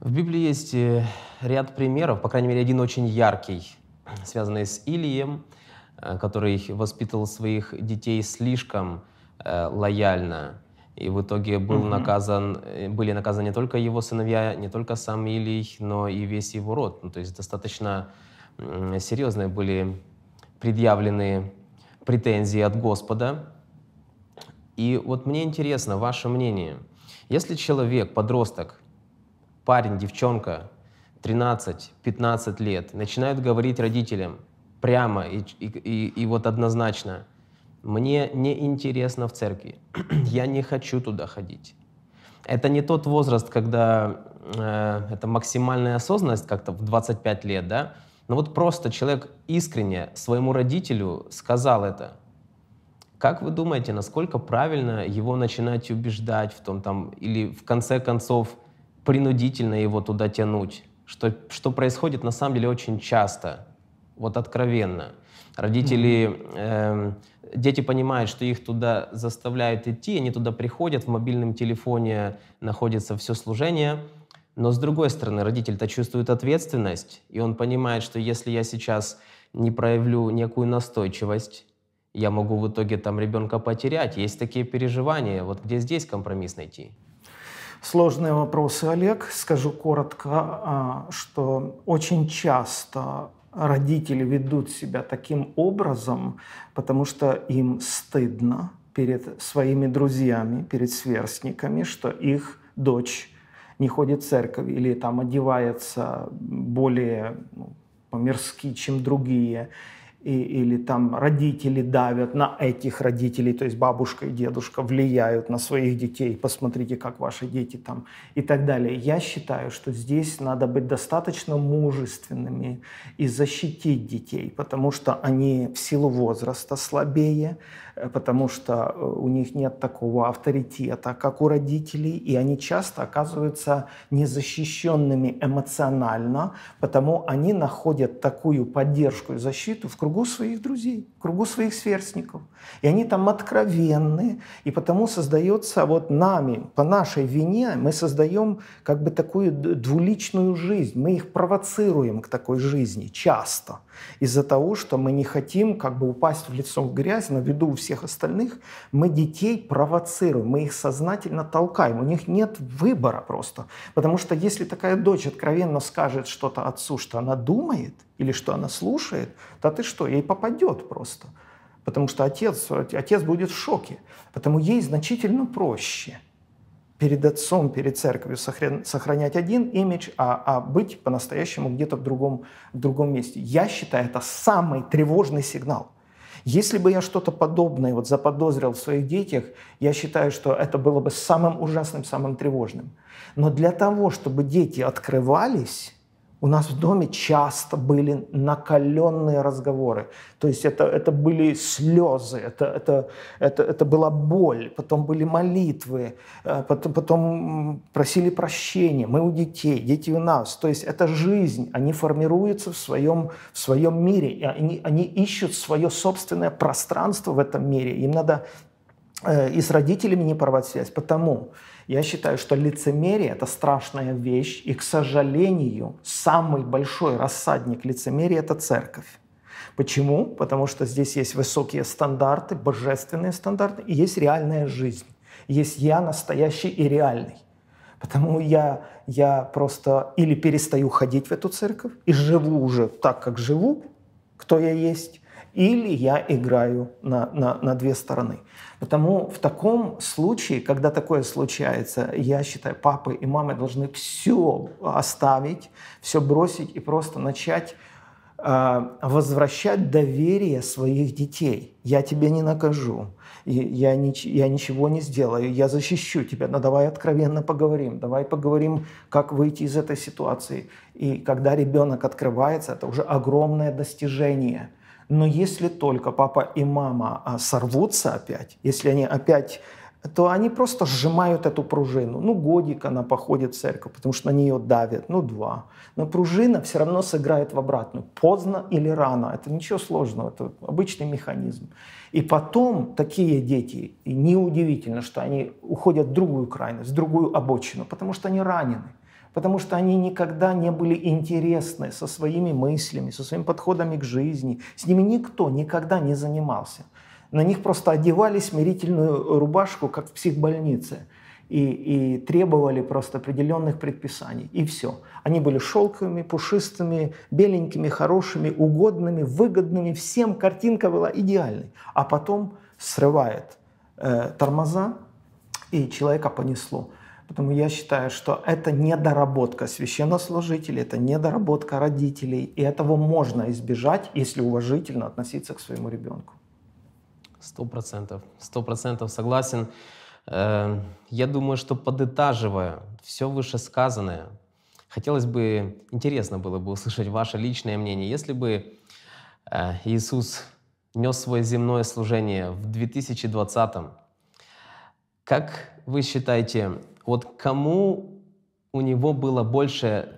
Speaker 1: В Библии есть э, ряд примеров, по крайней мере, один очень яркий, связанный с Илием, э, который воспитывал своих детей слишком э, лояльно. И в итоге был наказан, были наказаны не только его сыновья, не только сам Илий, но и весь его род. Ну, то есть достаточно серьезные были предъявлены претензии от Господа. И вот мне интересно ваше мнение. Если человек, подросток, парень, девчонка, 13-15 лет, начинает говорить родителям прямо и, и, и, вот однозначно, мне не интересно в церкви, я не хочу туда ходить. Это не тот возраст, когда э, это максимальная осознанность, как-то в 25 лет, да, но вот просто человек искренне своему родителю сказал это. Как вы думаете, насколько правильно его начинать убеждать в том там, или в конце концов принудительно его туда тянуть? Что, что происходит на самом деле очень часто, вот откровенно. Родители, э, дети понимают, что их туда заставляют идти, они туда приходят, в мобильном телефоне находится все служение, но с другой стороны, родитель-то чувствует ответственность, и он понимает, что если я сейчас не проявлю некую настойчивость, я могу в итоге там ребенка потерять. Есть такие переживания. Вот где здесь компромисс найти?
Speaker 2: Сложные вопросы, Олег. Скажу коротко, а, что очень часто родители ведут себя таким образом, потому что им стыдно перед своими друзьями, перед сверстниками, что их дочь не ходит в церковь или там одевается более ну, по-мирски, чем другие, и, или там родители давят на этих родителей, то есть бабушка и дедушка влияют на своих детей, посмотрите, как ваши дети там и так далее. Я считаю, что здесь надо быть достаточно мужественными и защитить детей, потому что они в силу возраста слабее, Э, потому что э, у них нет такого авторитета, как у родителей, и они часто оказываются незащищенными эмоционально, потому они находят такую поддержку и защиту в кругу своих друзей, в кругу своих сверстников. И они там откровенны, и потому создается вот нами, по нашей вине, мы создаем как бы такую двуличную жизнь, мы их провоцируем к такой жизни часто – из-за того, что мы не хотим как бы упасть в лицо в грязь на виду у всех остальных, мы детей провоцируем, мы их сознательно толкаем, у них нет выбора просто. Потому что если такая дочь откровенно скажет что-то отцу, что она думает или что она слушает, то ты что, ей попадет просто. Потому что отец, отец будет в шоке. Потому ей значительно проще – перед отцом, перед церковью сохранять один имидж, а, а быть по-настоящему где-то в другом, в другом месте. Я считаю, это самый тревожный сигнал. Если бы я что-то подобное вот заподозрил в своих детях, я считаю, что это было бы самым ужасным, самым тревожным. Но для того, чтобы дети открывались, у нас в доме часто были накаленные разговоры. То есть это, это были слезы, это, это, это, это была боль, потом были молитвы, э, потом, потом просили прощения. Мы у детей, дети у нас. То есть это жизнь, они формируются в своем, в своем мире, и они, они ищут свое собственное пространство в этом мире. Им надо э, и с родителями не порвать связь, потому я считаю, что лицемерие – это страшная вещь, и, к сожалению, самый большой рассадник лицемерия – это церковь. Почему? Потому что здесь есть высокие стандарты, божественные стандарты, и есть реальная жизнь. Есть я настоящий и реальный. Потому я, я просто или перестаю ходить в эту церковь и живу уже так, как живу, кто я есть, или я играю на, на, на две стороны. Потому в таком случае, когда такое случается, я считаю, папы и мамы должны все оставить, все бросить и просто начать э, возвращать доверие своих детей. Я тебя не накажу, я, не, я ничего не сделаю, я защищу тебя, но давай откровенно поговорим, давай поговорим, как выйти из этой ситуации. И когда ребенок открывается, это уже огромное достижение – но если только папа и мама а, сорвутся опять, если они опять то они просто сжимают эту пружину. Ну, годик она походит в церковь, потому что на нее давят, ну, два. Но пружина все равно сыграет в обратную. Поздно или рано, это ничего сложного, это обычный механизм. И потом такие дети, и неудивительно, что они уходят в другую крайность, в другую обочину, потому что они ранены потому что они никогда не были интересны со своими мыслями, со своими подходами к жизни. С ними никто никогда не занимался. На них просто одевали смирительную рубашку, как в психбольнице, и, и требовали просто определенных предписаний. И все. Они были шелковыми, пушистыми, беленькими, хорошими, угодными, выгодными. Всем картинка была идеальной. А потом срывает э, тормоза, и человека понесло. Поэтому я считаю, что это недоработка священнослужителей, это недоработка родителей, и этого можно избежать, если уважительно
Speaker 1: относиться к своему ребенку. Сто процентов, сто процентов согласен. Э, я думаю, что подытаживая все вышесказанное, хотелось бы, интересно было бы услышать ваше личное мнение. Если бы э, Иисус нес свое земное служение в 2020 м как вы считаете, вот кому у него было больше,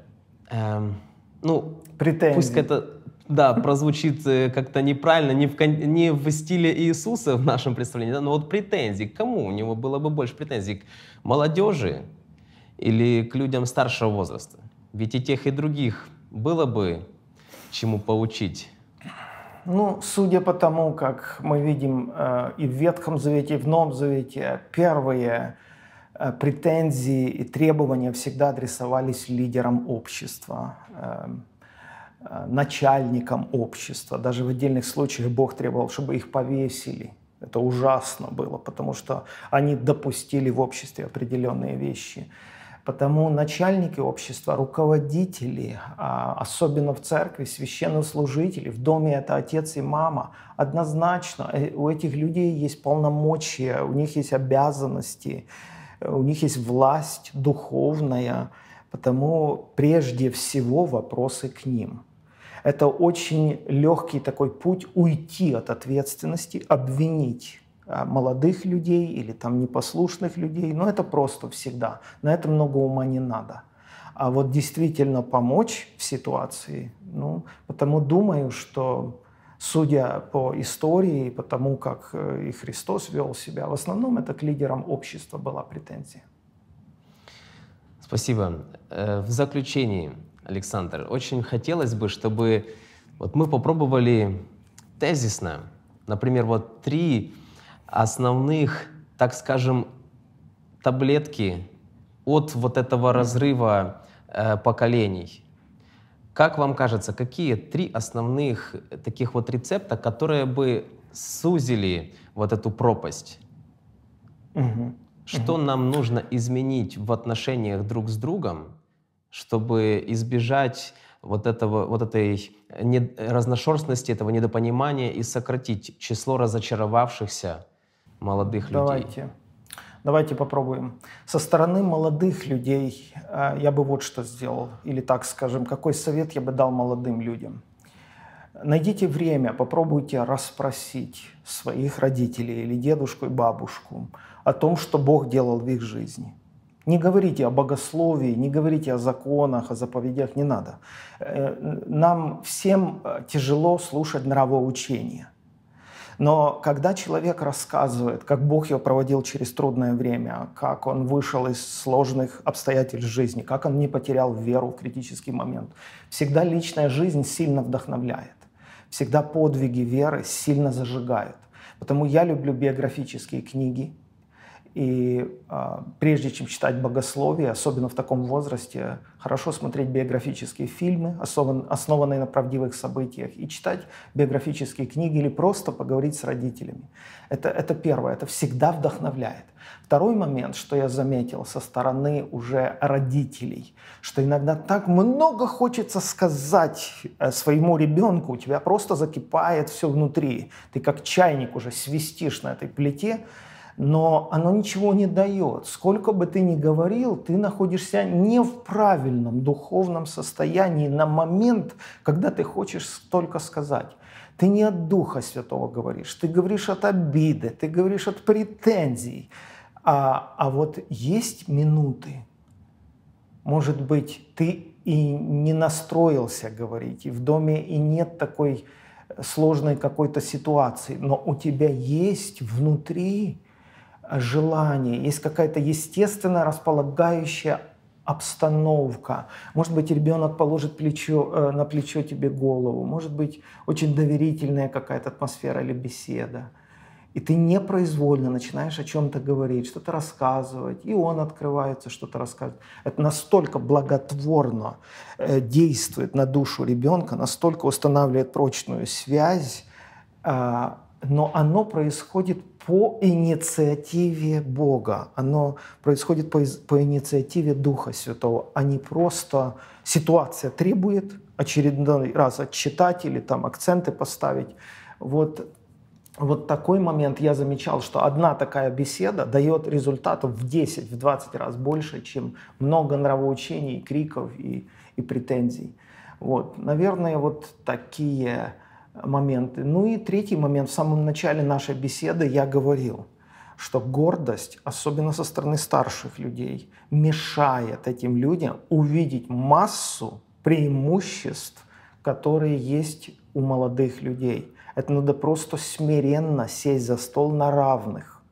Speaker 1: эм, ну, Претензий. пусть это, да, прозвучит э, как-то неправильно, не в, не в стиле Иисуса в нашем представлении, да, но вот претензий, кому у него было бы больше претензий? К молодежи или к людям старшего возраста? Ведь и тех, и других было бы чему поучить.
Speaker 2: Ну, судя по тому, как мы видим э, и в Ветхом Завете, и в Новом Завете, первые Э, претензии и требования всегда адресовались лидерам общества, эм, э, начальникам общества. Даже в отдельных случаях Бог требовал, чтобы их повесили. Это ужасно было, потому что они допустили в обществе определенные вещи. Потому начальники общества, руководители, а особенно в церкви, священнослужители, в доме это отец и мама, однозначно э, у этих людей есть полномочия, у них есть обязанности, у них есть власть духовная, потому прежде всего вопросы к ним. Это очень легкий такой путь уйти от ответственности, обвинить а, молодых людей или там непослушных людей, но это просто всегда. На это много ума не надо. А вот действительно помочь в ситуации, ну, потому думаю, что судя по истории, по тому, как э, и Христос вел себя, в основном это к лидерам общества была претензия.
Speaker 1: Спасибо. Э, в заключении, Александр, очень хотелось бы, чтобы вот мы попробовали тезисно, например, вот три основных, так скажем, таблетки от вот этого разрыва э, поколений – как вам кажется, какие три основных э, таких вот рецепта, которые бы сузили вот эту пропасть? Угу. Что угу. нам нужно изменить в отношениях друг с другом, чтобы избежать вот, этого, вот этой э, не, разношерстности, этого недопонимания и сократить число разочаровавшихся молодых Давайте. людей? Давайте.
Speaker 2: Давайте попробуем. Со стороны молодых людей э, я бы вот что сделал, или так скажем, какой совет я бы дал молодым людям. Найдите время, попробуйте расспросить своих родителей или дедушку и бабушку о том, что Бог делал в их жизни. Не говорите о богословии, не говорите о законах, о заповедях, не надо. Э, нам всем э, тяжело слушать нравоучения. Но когда человек рассказывает, как Бог его проводил через трудное время, как он вышел из сложных обстоятельств жизни, как он не потерял веру в критический момент, всегда личная жизнь сильно вдохновляет. Всегда подвиги веры сильно зажигают. Потому я люблю биографические книги, и э, прежде чем читать богословие, особенно в таком возрасте, хорошо смотреть биографические фильмы, основан, основанные на правдивых событиях, и читать биографические книги или просто поговорить с родителями. Это, это первое, это всегда вдохновляет. Второй момент, что я заметил со стороны уже родителей, что иногда так много хочется сказать э, своему ребенку, у тебя просто закипает все внутри, ты как чайник уже свистишь на этой плите, но оно ничего не дает. Сколько бы ты ни говорил, ты находишься не в правильном духовном состоянии на момент, когда ты хочешь только сказать. Ты не от Духа Святого говоришь, ты говоришь от обиды, ты говоришь от претензий. А, а вот есть минуты, может быть, ты и не настроился говорить, и в доме и нет такой э, сложной какой-то ситуации, но у тебя есть внутри Э, желание, есть какая-то естественно располагающая обстановка. Может быть, ребенок положит плечо, э, на плечо тебе голову. Может быть, очень доверительная какая-то атмосфера или беседа. И ты непроизвольно начинаешь о чем-то говорить, что-то рассказывать. И он открывается, что-то рассказывает. Это настолько благотворно э, действует на душу ребенка, настолько устанавливает прочную связь, а, но оно происходит по инициативе Бога. Оно происходит по, по инициативе Духа Святого, а не просто ситуация требует очередной раз отчитать или там акценты поставить. Вот, вот такой момент я замечал, что одна такая беседа дает результатов в 10, в 20 раз больше, чем много нравоучений, криков и, и претензий. Вот, наверное, вот такие моменты. Ну и третий момент. В самом начале нашей беседы я говорил, что гордость, особенно со стороны старших людей, мешает этим людям увидеть массу преимуществ, которые есть у молодых людей. Это надо просто смиренно сесть за стол на равных.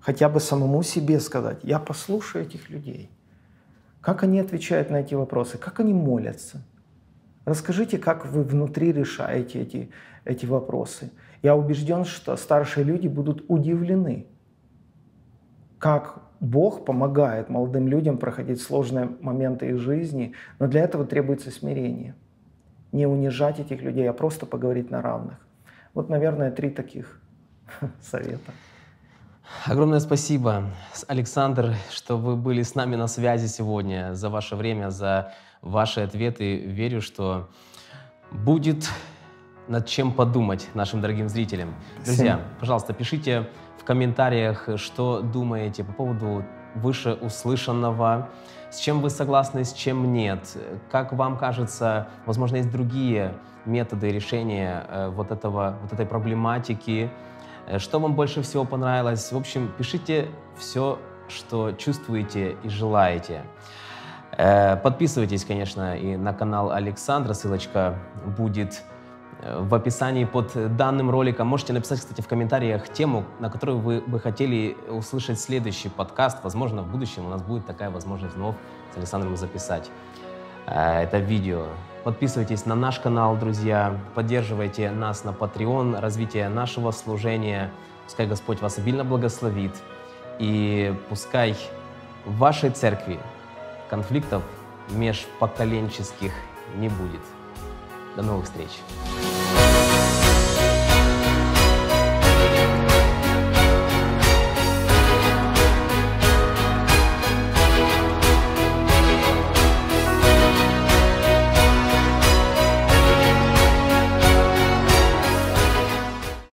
Speaker 2: Хотя бы самому себе сказать, я послушаю этих людей. Как они отвечают на эти вопросы, как они молятся, Расскажите, как вы внутри решаете эти, эти вопросы. Я убежден, что старшие люди будут удивлены, как Бог помогает молодым людям проходить сложные моменты их жизни, но для этого требуется смирение. Не унижать этих людей, а просто поговорить на равных. Вот, наверное, три таких
Speaker 1: совета. Огромное спасибо, Александр, что вы были с нами на связи сегодня, за ваше время, за ваши ответы. Верю, что будет над чем подумать нашим дорогим зрителям. Друзья, пожалуйста, пишите в комментариях, что думаете по поводу выше услышанного, с чем вы согласны, с чем нет, как вам кажется, возможно, есть другие методы решения э, вот, этого, вот этой проблематики, э, что вам больше всего понравилось. В общем, пишите все, что чувствуете и желаете. Э, подписывайтесь, конечно, и на канал Александра. Ссылочка будет э, в описании под данным роликом. Можете написать, кстати, в комментариях тему, на которую вы бы хотели услышать следующий подкаст. Возможно, в будущем у нас будет такая возможность вновь с Александром записать э, это видео. Подписывайтесь на наш канал, друзья. Поддерживайте нас на Patreon. Развитие нашего служения. Пускай Господь вас обильно благословит. И пускай в вашей церкви конфликтов межпоколенческих не будет. До новых встреч!